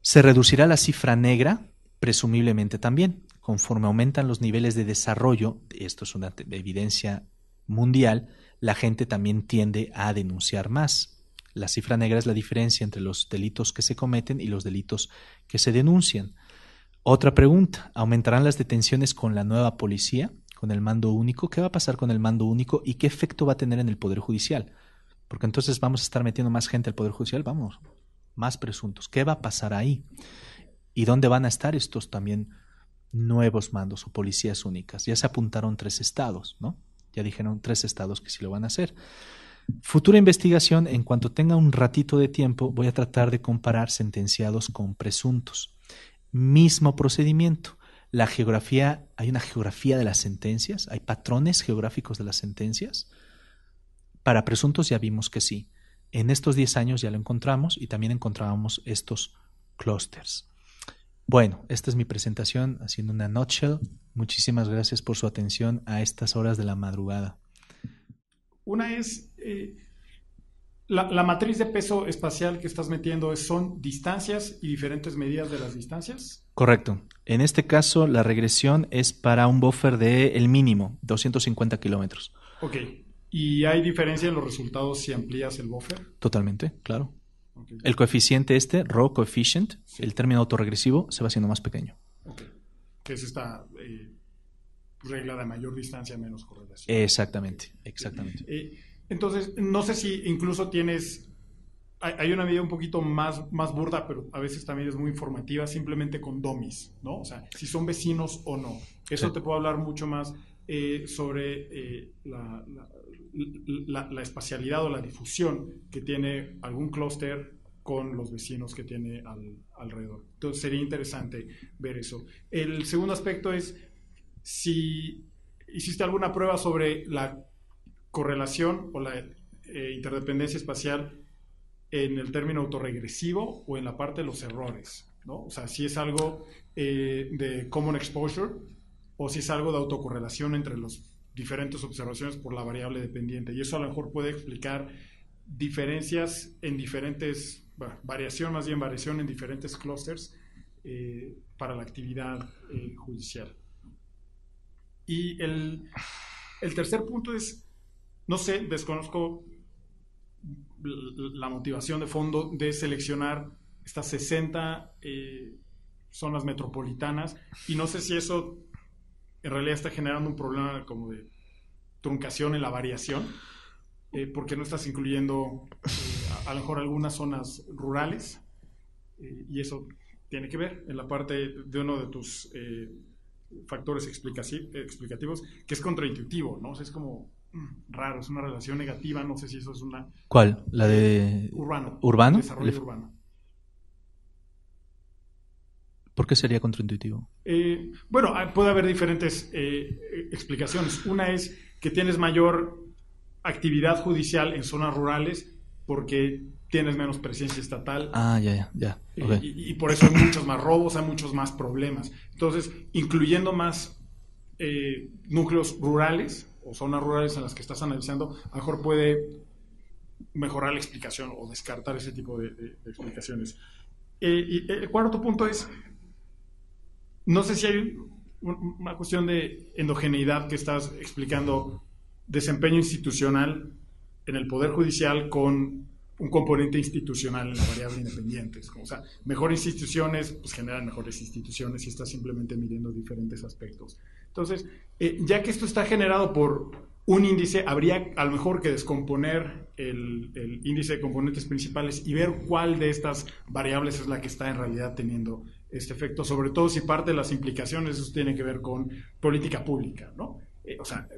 Se reducirá la cifra negra, presumiblemente también conforme aumentan los niveles de desarrollo, esto es una evidencia mundial, la gente también tiende a denunciar más. La cifra negra es la diferencia entre los delitos que se cometen y los delitos que se denuncian. Otra pregunta, ¿aumentarán las detenciones con la nueva policía, con el mando único? ¿Qué va a pasar con el mando único y qué efecto va a tener en el Poder Judicial? Porque entonces vamos a estar metiendo más gente al Poder Judicial, vamos, más presuntos. ¿Qué va a pasar ahí? ¿Y dónde van a estar estos también nuevos mandos o policías únicas. Ya se apuntaron tres estados, ¿no? Ya dijeron tres estados que sí lo van a hacer. Futura investigación, en cuanto tenga un ratito de tiempo, voy a tratar de comparar sentenciados con presuntos. Mismo procedimiento. La geografía, hay una geografía de las sentencias, hay patrones geográficos de las sentencias. Para presuntos ya vimos que sí. En estos 10 años ya lo encontramos y también encontrábamos estos clústeres. Bueno, esta es mi presentación haciendo una nutshell. Muchísimas gracias por su atención a estas horas de la madrugada. Una es eh, la, matriz de peso espacial que estás metiendo son distancias y diferentes medidas de las distancias. Correcto. En este caso, la regresión es para un buffer de el mínimo, 250 kilómetros. Ok. ¿Y hay diferencia en los resultados si amplías el buffer? Totalmente, claro. El coeficiente este, rho coefficient, el término autoregresivo, se va haciendo más pequeño. Okay. Que es esta eh, regla de mayor distancia menos correlación. Exactamente, exactamente. Eh, entonces, no sé si incluso tienes hay, una medida un poquito más, más burda, pero a veces también es muy informativa, simplemente con domis, ¿no? O sea, si son vecinos o no. Eso te puedo hablar mucho más eh, sobre la, la, espacialidad o la difusión que tiene algún clúster con los vecinos que tiene alrededor. Entonces sería interesante ver eso. El segundo aspecto es si hiciste alguna prueba sobre la correlación o la eh, interdependencia espacial en el término autorregresivo o en la parte de los errores, ¿no? O sea, si es algo eh, de common exposure o si es algo de autocorrelación entre los diferentes observaciones por la variable dependiente. Y eso a lo mejor puede explicar diferencias en diferentes, variación más bien variación en diferentes clusters eh, para la actividad eh, judicial. Y el, tercer punto es, no sé, desconozco la motivación de fondo de seleccionar estas 60 eh, zonas metropolitanas y no sé si eso en realidad está generando un problema como de truncación en la variación, eh, porque no estás incluyendo eh, a, lo mejor algunas zonas rurales, eh, y eso tiene que ver en la parte de uno de tus factores explicativos, que es contraintuitivo, ¿no? es como mm, raro, es una relación negativa, no sé si eso es una... ¿Cuál? ¿La de... Urbano. ¿Urbano? Desarrollo urbano. ¿Por qué sería contraintuitivo? Eh, bueno, ah, puede haber diferentes eh, eh, explicaciones. Una es que tienes mayor actividad judicial en zonas rurales porque tienes menos presencia estatal. Ah, ya, ya, ya. y, por eso hay muchos más robos, hay muchos más problemas. Entonces, incluyendo más núcleos rurales o zonas rurales en las que estás analizando, a lo mejor puede mejorar la explicación o descartar ese tipo de, explicaciones. y el cuarto punto es no sé si hay una cuestión de endogeneidad que estás explicando, desempeño institucional en el Poder Judicial con un componente institucional en la variable independiente. O sea, mejores instituciones pues, generan mejores instituciones y está simplemente midiendo diferentes aspectos. Entonces, eh, ya que esto está generado por un índice, habría a lo mejor que descomponer el, el índice de componentes principales y ver cuál de estas variables es la que está en realidad teniendo este efecto, sobre todo si parte de las implicaciones eso tiene que ver con política pública, ¿no? Eh, o sea,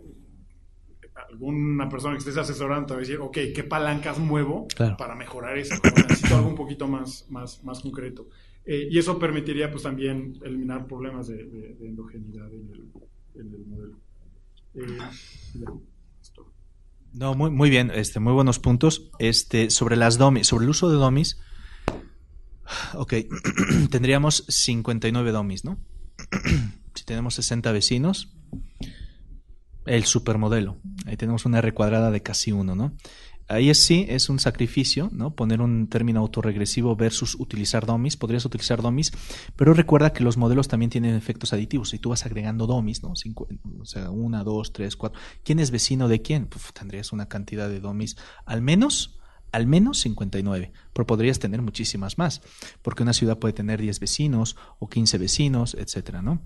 alguna persona que esté asesorando va a decir, ok, ¿qué palancas muevo para mejorar eso? Necesito algo un poquito más, más, más concreto. Eh, y eso permitiría pues también eliminar problemas de, de, endogeneidad en el, modelo. Eh, no, muy, muy bien, este, muy buenos puntos. Este, sobre las domis sobre el uso de DOMIs, Ok, [CLEARS THROAT] tendríamos 59 domis, ¿no? [CLEARS THROAT] si tenemos 60 vecinos, el supermodelo. Ahí tenemos una R cuadrada de casi uno ¿no? Ahí sí es un sacrificio, ¿no? Poner un término autorregresivo versus utilizar domis. Podrías utilizar domis, pero recuerda que los modelos también tienen efectos aditivos. si tú vas agregando domis, ¿no? o sea, una, dos, tres, cuatro. ¿Quién es vecino de quién? tendrías una cantidad de domis al menos al menos 59, pero podrías tener muchísimas más, porque una ciudad puede tener 10 vecinos o 15 vecinos, etcétera, ¿no?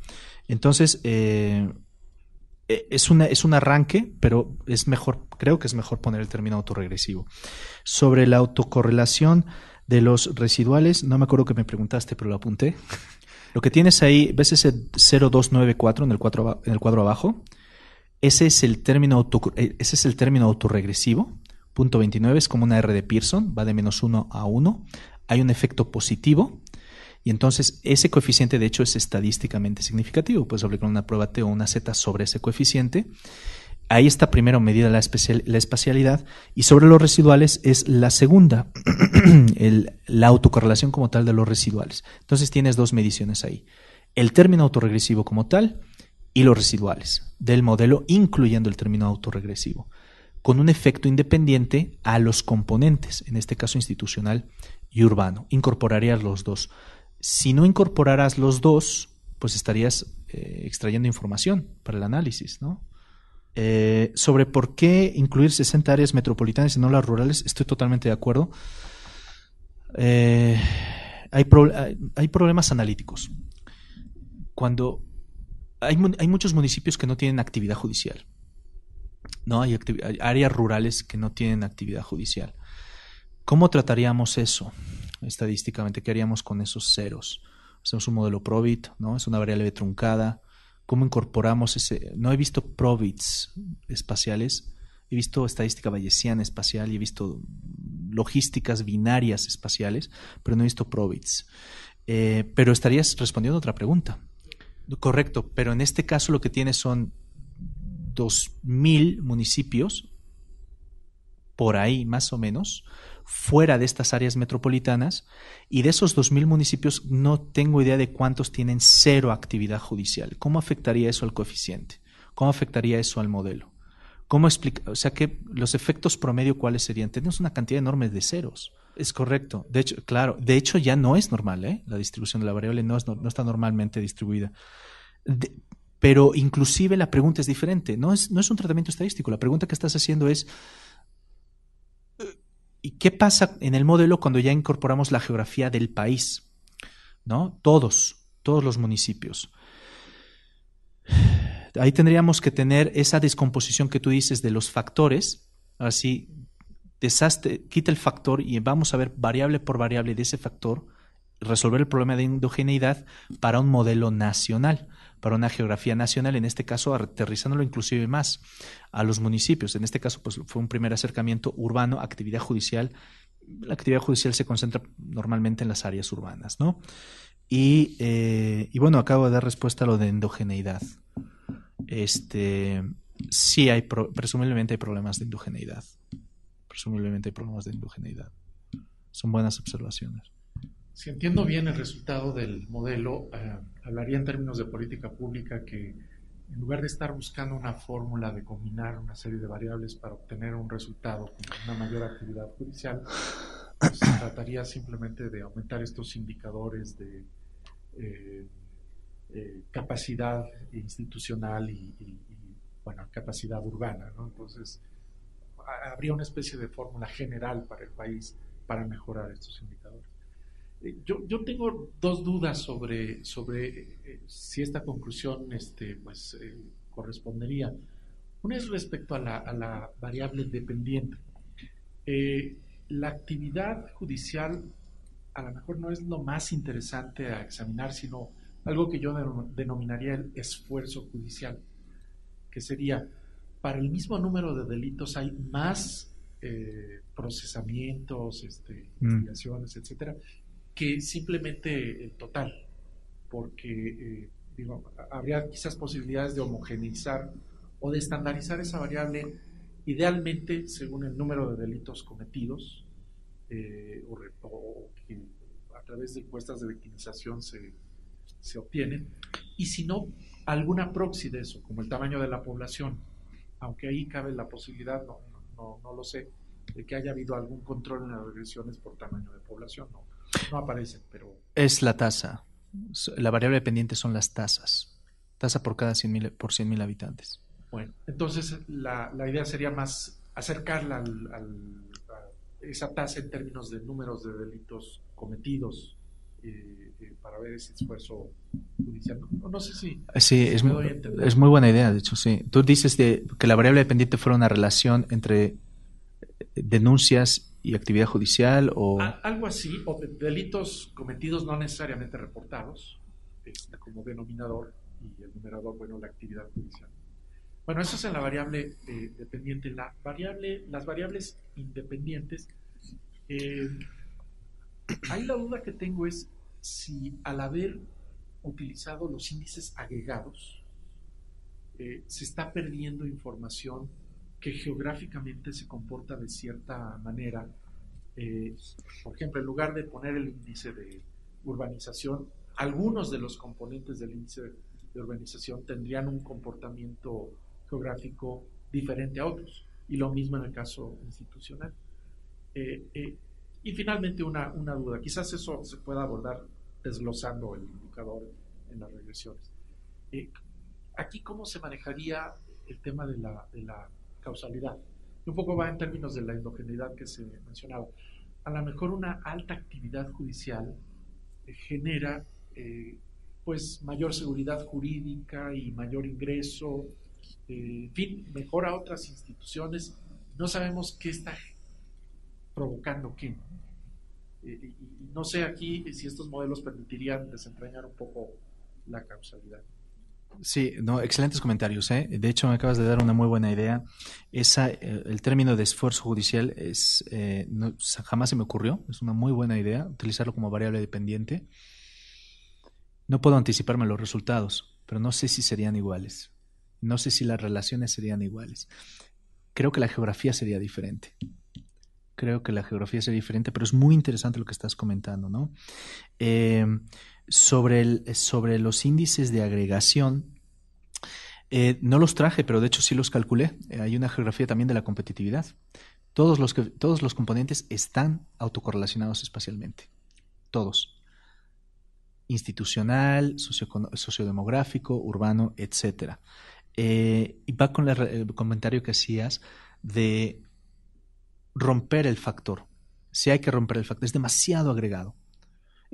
Entonces, eh, e, es, una, es un arranque, pero es mejor, creo que es mejor poner el término autoregresivo. Sobre la autocorrelación de los residuales, no me acuerdo que me preguntaste, pero lo apunté. Lo que tienes ahí, ves ese 0294 en el, cuadro, en el cuadro abajo, ese es el término, auto, eh, ese es el término autorregresivo Punto 29 es como una R de Pearson, va de menos 1 a 1. Hay un efecto positivo. Y entonces ese coeficiente de hecho es estadísticamente significativo. Puedes aplicar una prueba T o una Z sobre ese coeficiente. Ahí está primero medida la, la espacialidad y sobre los residuales es la segunda, [CLEARS THROAT] la autocorrelación como tal de los residuales. Entonces tienes dos mediciones ahí. El término autoregresivo como tal y los residuales del modelo, incluyendo el término autorregresivo con un efecto independiente a los componentes, en este caso institucional y urbano. Incorporarías los dos. Si no incorporaras los dos, pues estarías eh, extrayendo información para el análisis, eh, sobre por qué incluir 60 áreas metropolitanas y no las rurales, estoy totalmente de acuerdo. Eh, hay, problemas analíticos. Cuando hay muchos municipios que no tienen actividad judicial ¿no? Hay, áreas rurales que no tienen actividad judicial. ¿Cómo trataríamos eso estadísticamente? ¿Qué haríamos con esos ceros? Hacemos un modelo probit, ¿no? Es una variable truncada. ¿Cómo incorporamos ese? No he visto probits espaciales, he visto estadística bayesiana espacial y he visto logísticas binarias espaciales, pero no he visto probits. Eh, pero estarías respondiendo a otra pregunta. Correcto, pero en este caso lo que tienes son 2.000 municipios, por ahí más o menos, fuera de estas áreas metropolitanas, y de esos 2.000 municipios no tengo idea de cuántos tienen cero actividad judicial. ¿Cómo afectaría eso al coeficiente? ¿Cómo afectaría eso al modelo? ¿Cómo explica? O sea, que los efectos promedio, ¿cuáles serían? Tenemos una cantidad enorme de ceros. Es correcto. De hecho, claro, de hecho ya no es normal, ¿eh? La distribución de la variable no, está normalmente distribuida. Pero inclusive la pregunta es diferente. No es, un tratamiento estadístico. La pregunta que estás haciendo es, ¿y qué pasa en el modelo cuando ya incorporamos la geografía del país? ¿No? Todos, todos los municipios. Ahí tendríamos que tener esa descomposición que tú dices de los factores. Así, quita el factor y vamos a ver variable por variable de ese factor, resolver el problema de endogeneidad para un modelo nacional para una geografía nacional, en este caso aterrizándolo inclusive más a los municipios. En este caso, pues fue un primer acercamiento urbano, actividad judicial. La actividad judicial se concentra normalmente en las áreas urbanas, ¿no? Y, eh, bueno, acabo de dar respuesta a lo de endogeneidad. Este, sí hay, presumiblemente hay problemas de endogeneidad. Presumiblemente hay problemas de endogeneidad. Son buenas observaciones. Si entiendo bien el resultado del modelo, eh, hablaría en términos de política pública que en lugar de estar buscando una fórmula de combinar una serie de variables para obtener un resultado con una mayor actividad judicial, pues, se trataría simplemente de aumentar estos indicadores de eh, eh, capacidad institucional y, bueno, capacidad urbana. Entonces, habría una especie de fórmula general para el país para mejorar estos indicadores. Eh, yo, yo, tengo dos dudas sobre, sobre eh, si esta conclusión este, pues, eh, correspondería. Una es respecto a la, variable dependiente. la actividad judicial a lo mejor no es lo más interesante a examinar, sino algo que yo denominaría el esfuerzo judicial, que sería, para el mismo número de delitos hay más eh, procesamientos, este, mm. investigaciones, etcétera, que simplemente el eh, total, porque eh, digo, habría quizás posibilidades de homogeneizar o de estandarizar esa variable idealmente según el número de delitos cometidos eh, o, que a través de encuestas de victimización se, obtienen, y si no, alguna proxy de eso, como el tamaño de la población, aunque ahí cabe la posibilidad, no, no, no lo sé, de que haya habido algún control en las regresiones por tamaño de población, no no aparecen, pero... Es la tasa. La variable dependiente son las tasas. Tasa por cada 100.000 por 100 habitantes. Bueno, entonces la, idea sería más acercarla a esa tasa en términos de números de delitos cometidos eh, eh, para ver ese esfuerzo judicial. No, sé si. Eh, sí, es, muy, es muy buena idea, de hecho, sí. Tú dices de, que la variable dependiente fuera una relación entre denuncias y actividad judicial o algo así o delitos cometidos no necesariamente reportados como denominador y el numerador bueno la actividad judicial bueno eso es en la variable eh, dependiente la variable las variables independientes eh, ahí la duda que tengo es si al haber utilizado los índices agregados eh, se está perdiendo información que geográficamente se comporta de cierta manera. Eh, por ejemplo, en lugar de poner el índice de urbanización, algunos de los componentes del índice de urbanización tendrían un comportamiento geográfico diferente a otros. Y lo mismo en el caso institucional. Eh, eh, y finalmente una, duda, quizás eso se pueda abordar desglosando el indicador en las regresiones. aquí cómo se manejaría el tema de la causalidad. Y un poco va en términos de la endogeneidad que se mencionaba. A lo mejor una alta actividad judicial eh, genera eh, pues mayor seguridad jurídica y mayor ingreso, eh, en fin, mejora otras instituciones. No sabemos qué está provocando qué. y no sé aquí si estos modelos permitirían desentrañar un poco la causalidad. Sí, no, excelentes comentarios. ¿eh? De hecho, me acabas de dar una muy buena idea. Esa, eh, el término de esfuerzo judicial es eh, jamás se me ocurrió. Es una muy buena idea utilizarlo como variable dependiente. No puedo anticiparme los resultados, pero no sé si serían iguales. No sé si las relaciones serían iguales. Creo que la geografía sería diferente. Creo que la geografía sería diferente, pero es muy interesante lo que estás comentando, ¿no? sobre, el, sobre los índices de agregación, eh, no los traje, pero de hecho sí los calculé. Eh, hay una geografía también de la competitividad. Todos los, todos los componentes están autocorrelacionados espacialmente. Todos. Institucional, sociodemográfico, urbano, etc. Eh, y va con el comentario que hacías de romper el factor. Si hay que romper el factor, es demasiado agregado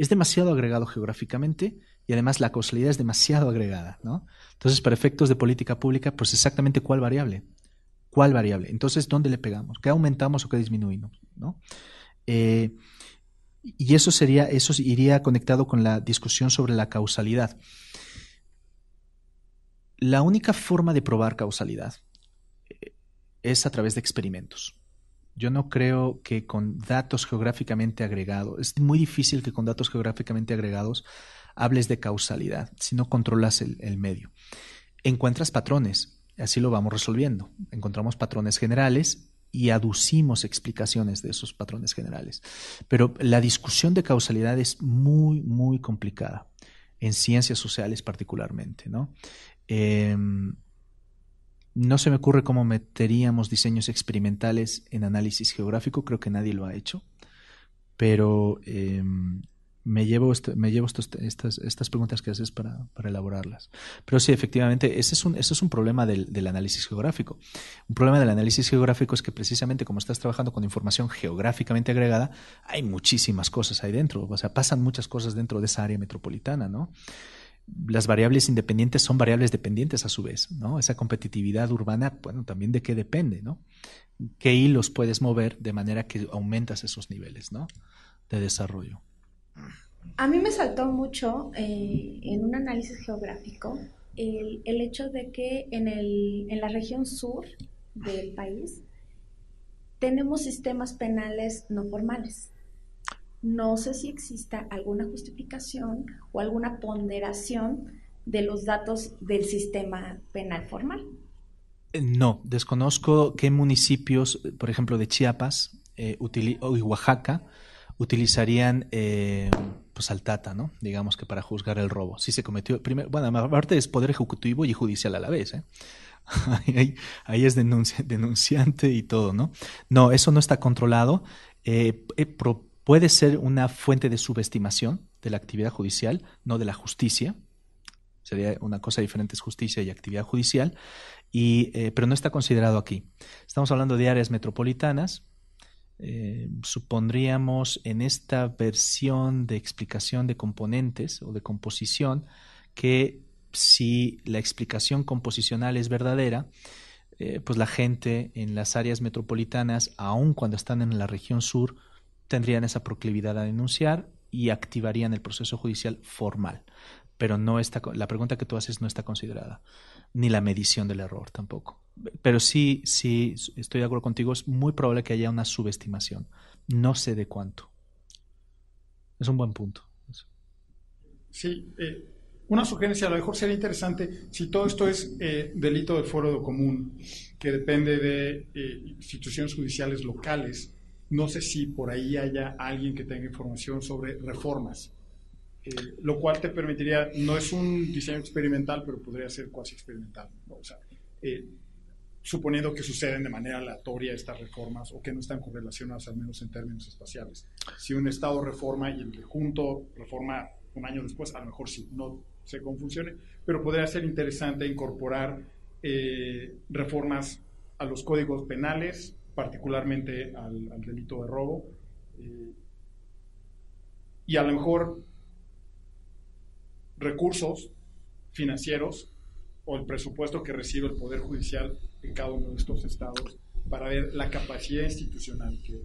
es demasiado agregado geográficamente y además la causalidad es demasiado agregada, ¿no? Entonces, para efectos de política pública, pues exactamente cuál variable, cuál variable. Entonces, ¿dónde le pegamos? ¿Qué aumentamos o qué disminuimos? Eh, y eso sería, eso iría conectado con la discusión sobre la causalidad. La única forma de probar causalidad eh, es a través de experimentos. Yo no creo que con datos geográficamente agregados, es muy difícil que con datos geográficamente agregados hables de causalidad si no controlas el, medio. Encuentras patrones, así lo vamos resolviendo. Encontramos patrones generales y aducimos explicaciones de esos patrones generales. Pero la discusión de causalidad es muy, muy complicada, en ciencias sociales particularmente, ¿no? Em, no se me ocurre cómo meteríamos diseños experimentales en análisis geográfico, creo que nadie lo ha hecho, pero em, me llevo, este, me llevo estas, estas, preguntas que haces para, elaborarlas. Pero sí, efectivamente, ese es un, ese es un problema del, del, análisis geográfico. Un problema del análisis geográfico es que precisamente como estás trabajando con información geográficamente agregada, hay muchísimas cosas ahí dentro, o sea, pasan muchas cosas dentro de esa área metropolitana, ¿no? las variables independientes son variables dependientes a su vez, ¿no? Esa competitividad urbana, bueno, también de qué depende, ¿no? ¿Qué hilos puedes mover de manera que aumentas esos niveles, ¿no? De desarrollo. A mí me saltó mucho eh, en un análisis geográfico el, el hecho de que en, el, en la región sur del país tenemos sistemas penales no formales no sé si exista alguna justificación o alguna ponderación de los datos del sistema penal formal. Eh, no, desconozco qué municipios, por ejemplo, de Chiapas eh, o Oaxaca, utilizarían eh, Saltata, pues, al ¿no? Digamos que para juzgar el robo. Si se cometió, primero, bueno, aparte es poder ejecutivo y judicial a la vez, ¿eh? [LAUGHS] ahí, es denunciante y todo, ¿no? No, eso no está controlado puede ser una fuente de subestimación de la actividad judicial, no de la justicia. Sería una cosa diferente es justicia y actividad judicial, eh, pero no está considerado aquí. Estamos hablando de áreas metropolitanas. Eh, supondríamos en esta versión de explicación de componentes o de composición que si la explicación composicional es verdadera, eh, pues la gente en las áreas metropolitanas, aun cuando están en la región sur, tendrían esa proclividad a denunciar y activarían el proceso judicial formal. Pero no está, la pregunta que tú haces no está considerada, ni la medición del error tampoco. Pero sí, sí, estoy de acuerdo contigo, es muy probable que haya una subestimación. No sé de cuánto. Es un buen punto. Sí, eh, una sugerencia, a lo mejor sería interesante, si todo esto es eh, delito del foro común, que depende de eh, instituciones judiciales locales, no sé si por ahí haya alguien que tenga información sobre reformas, eh, lo cual te permitiría, no es un diseño experimental, pero podría ser cuasi experimental. O sea, eh, suponiendo que suceden de manera aleatoria estas reformas o que no están correlacionadas al menos en términos espaciales. Si un Estado reforma y el junto reforma un año después, a lo mejor sí, no sé cómo funcione, pero podría ser interesante incorporar eh, reformas a los códigos penales, particularmente al, delito de robo. Eh, y a lo mejor recursos financieros o el presupuesto que recibe el Poder Judicial en cada uno de estos estados para ver la capacidad institucional que,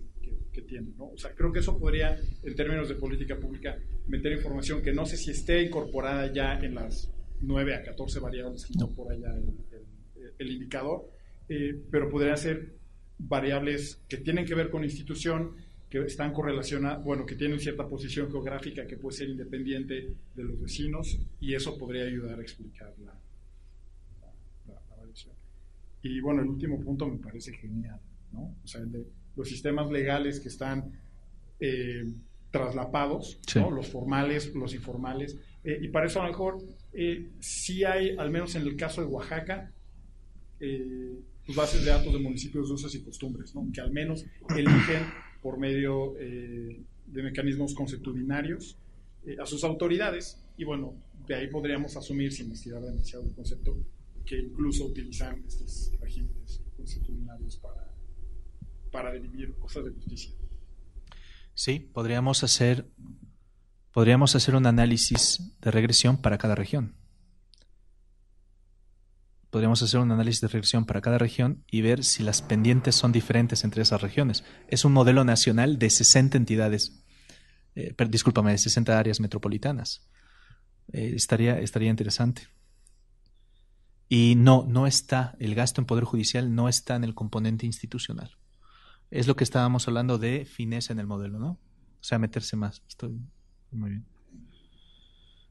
tiene. O sea, creo que eso podría, en términos de política pública, meter información que no sé si esté incorporada ya en las 9 a 14 variables que por por el, el, indicador, eh, pero podría ser variables que tienen que ver con institución, que están correlacionadas, bueno, que tienen cierta posición geográfica que puede ser independiente de los vecinos y eso podría ayudar a explicar la, variación. Y bueno, el último punto me parece genial, ¿no? O sea, de los sistemas legales que están eh, traslapados, ¿no? los formales, los informales, eh, y para eso a lo mejor si eh, sí hay, al menos en el caso de Oaxaca, bases de datos de municipios usas y costumbres, ¿no? que al menos eligen por medio eh, de mecanismos constitucionarios eh, a sus autoridades. Y bueno, de ahí podríamos asumir, sin estirar demasiado el concepto, que incluso utilizan estos regímenes constitucionales para, para cosas de justicia. Sí, podríamos hacer, podríamos hacer un análisis de regresión para cada región podríamos hacer un análisis de reflexión para cada región y ver si las pendientes son diferentes entre esas regiones. Es un modelo nacional de 60 entidades, eh, discúlpame, de 60 áreas metropolitanas. Eh, estaría, estaría interesante. Y no, no está, el gasto en poder judicial no está en el componente institucional. Es lo que estábamos hablando de fines en el modelo, ¿no? O sea, meterse más. Estoy muy bien.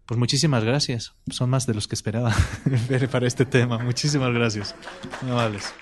Pues muchísimas gracias. Son más de los que esperaba [LAUGHS] para este tema. Muchísimas gracias. no vales.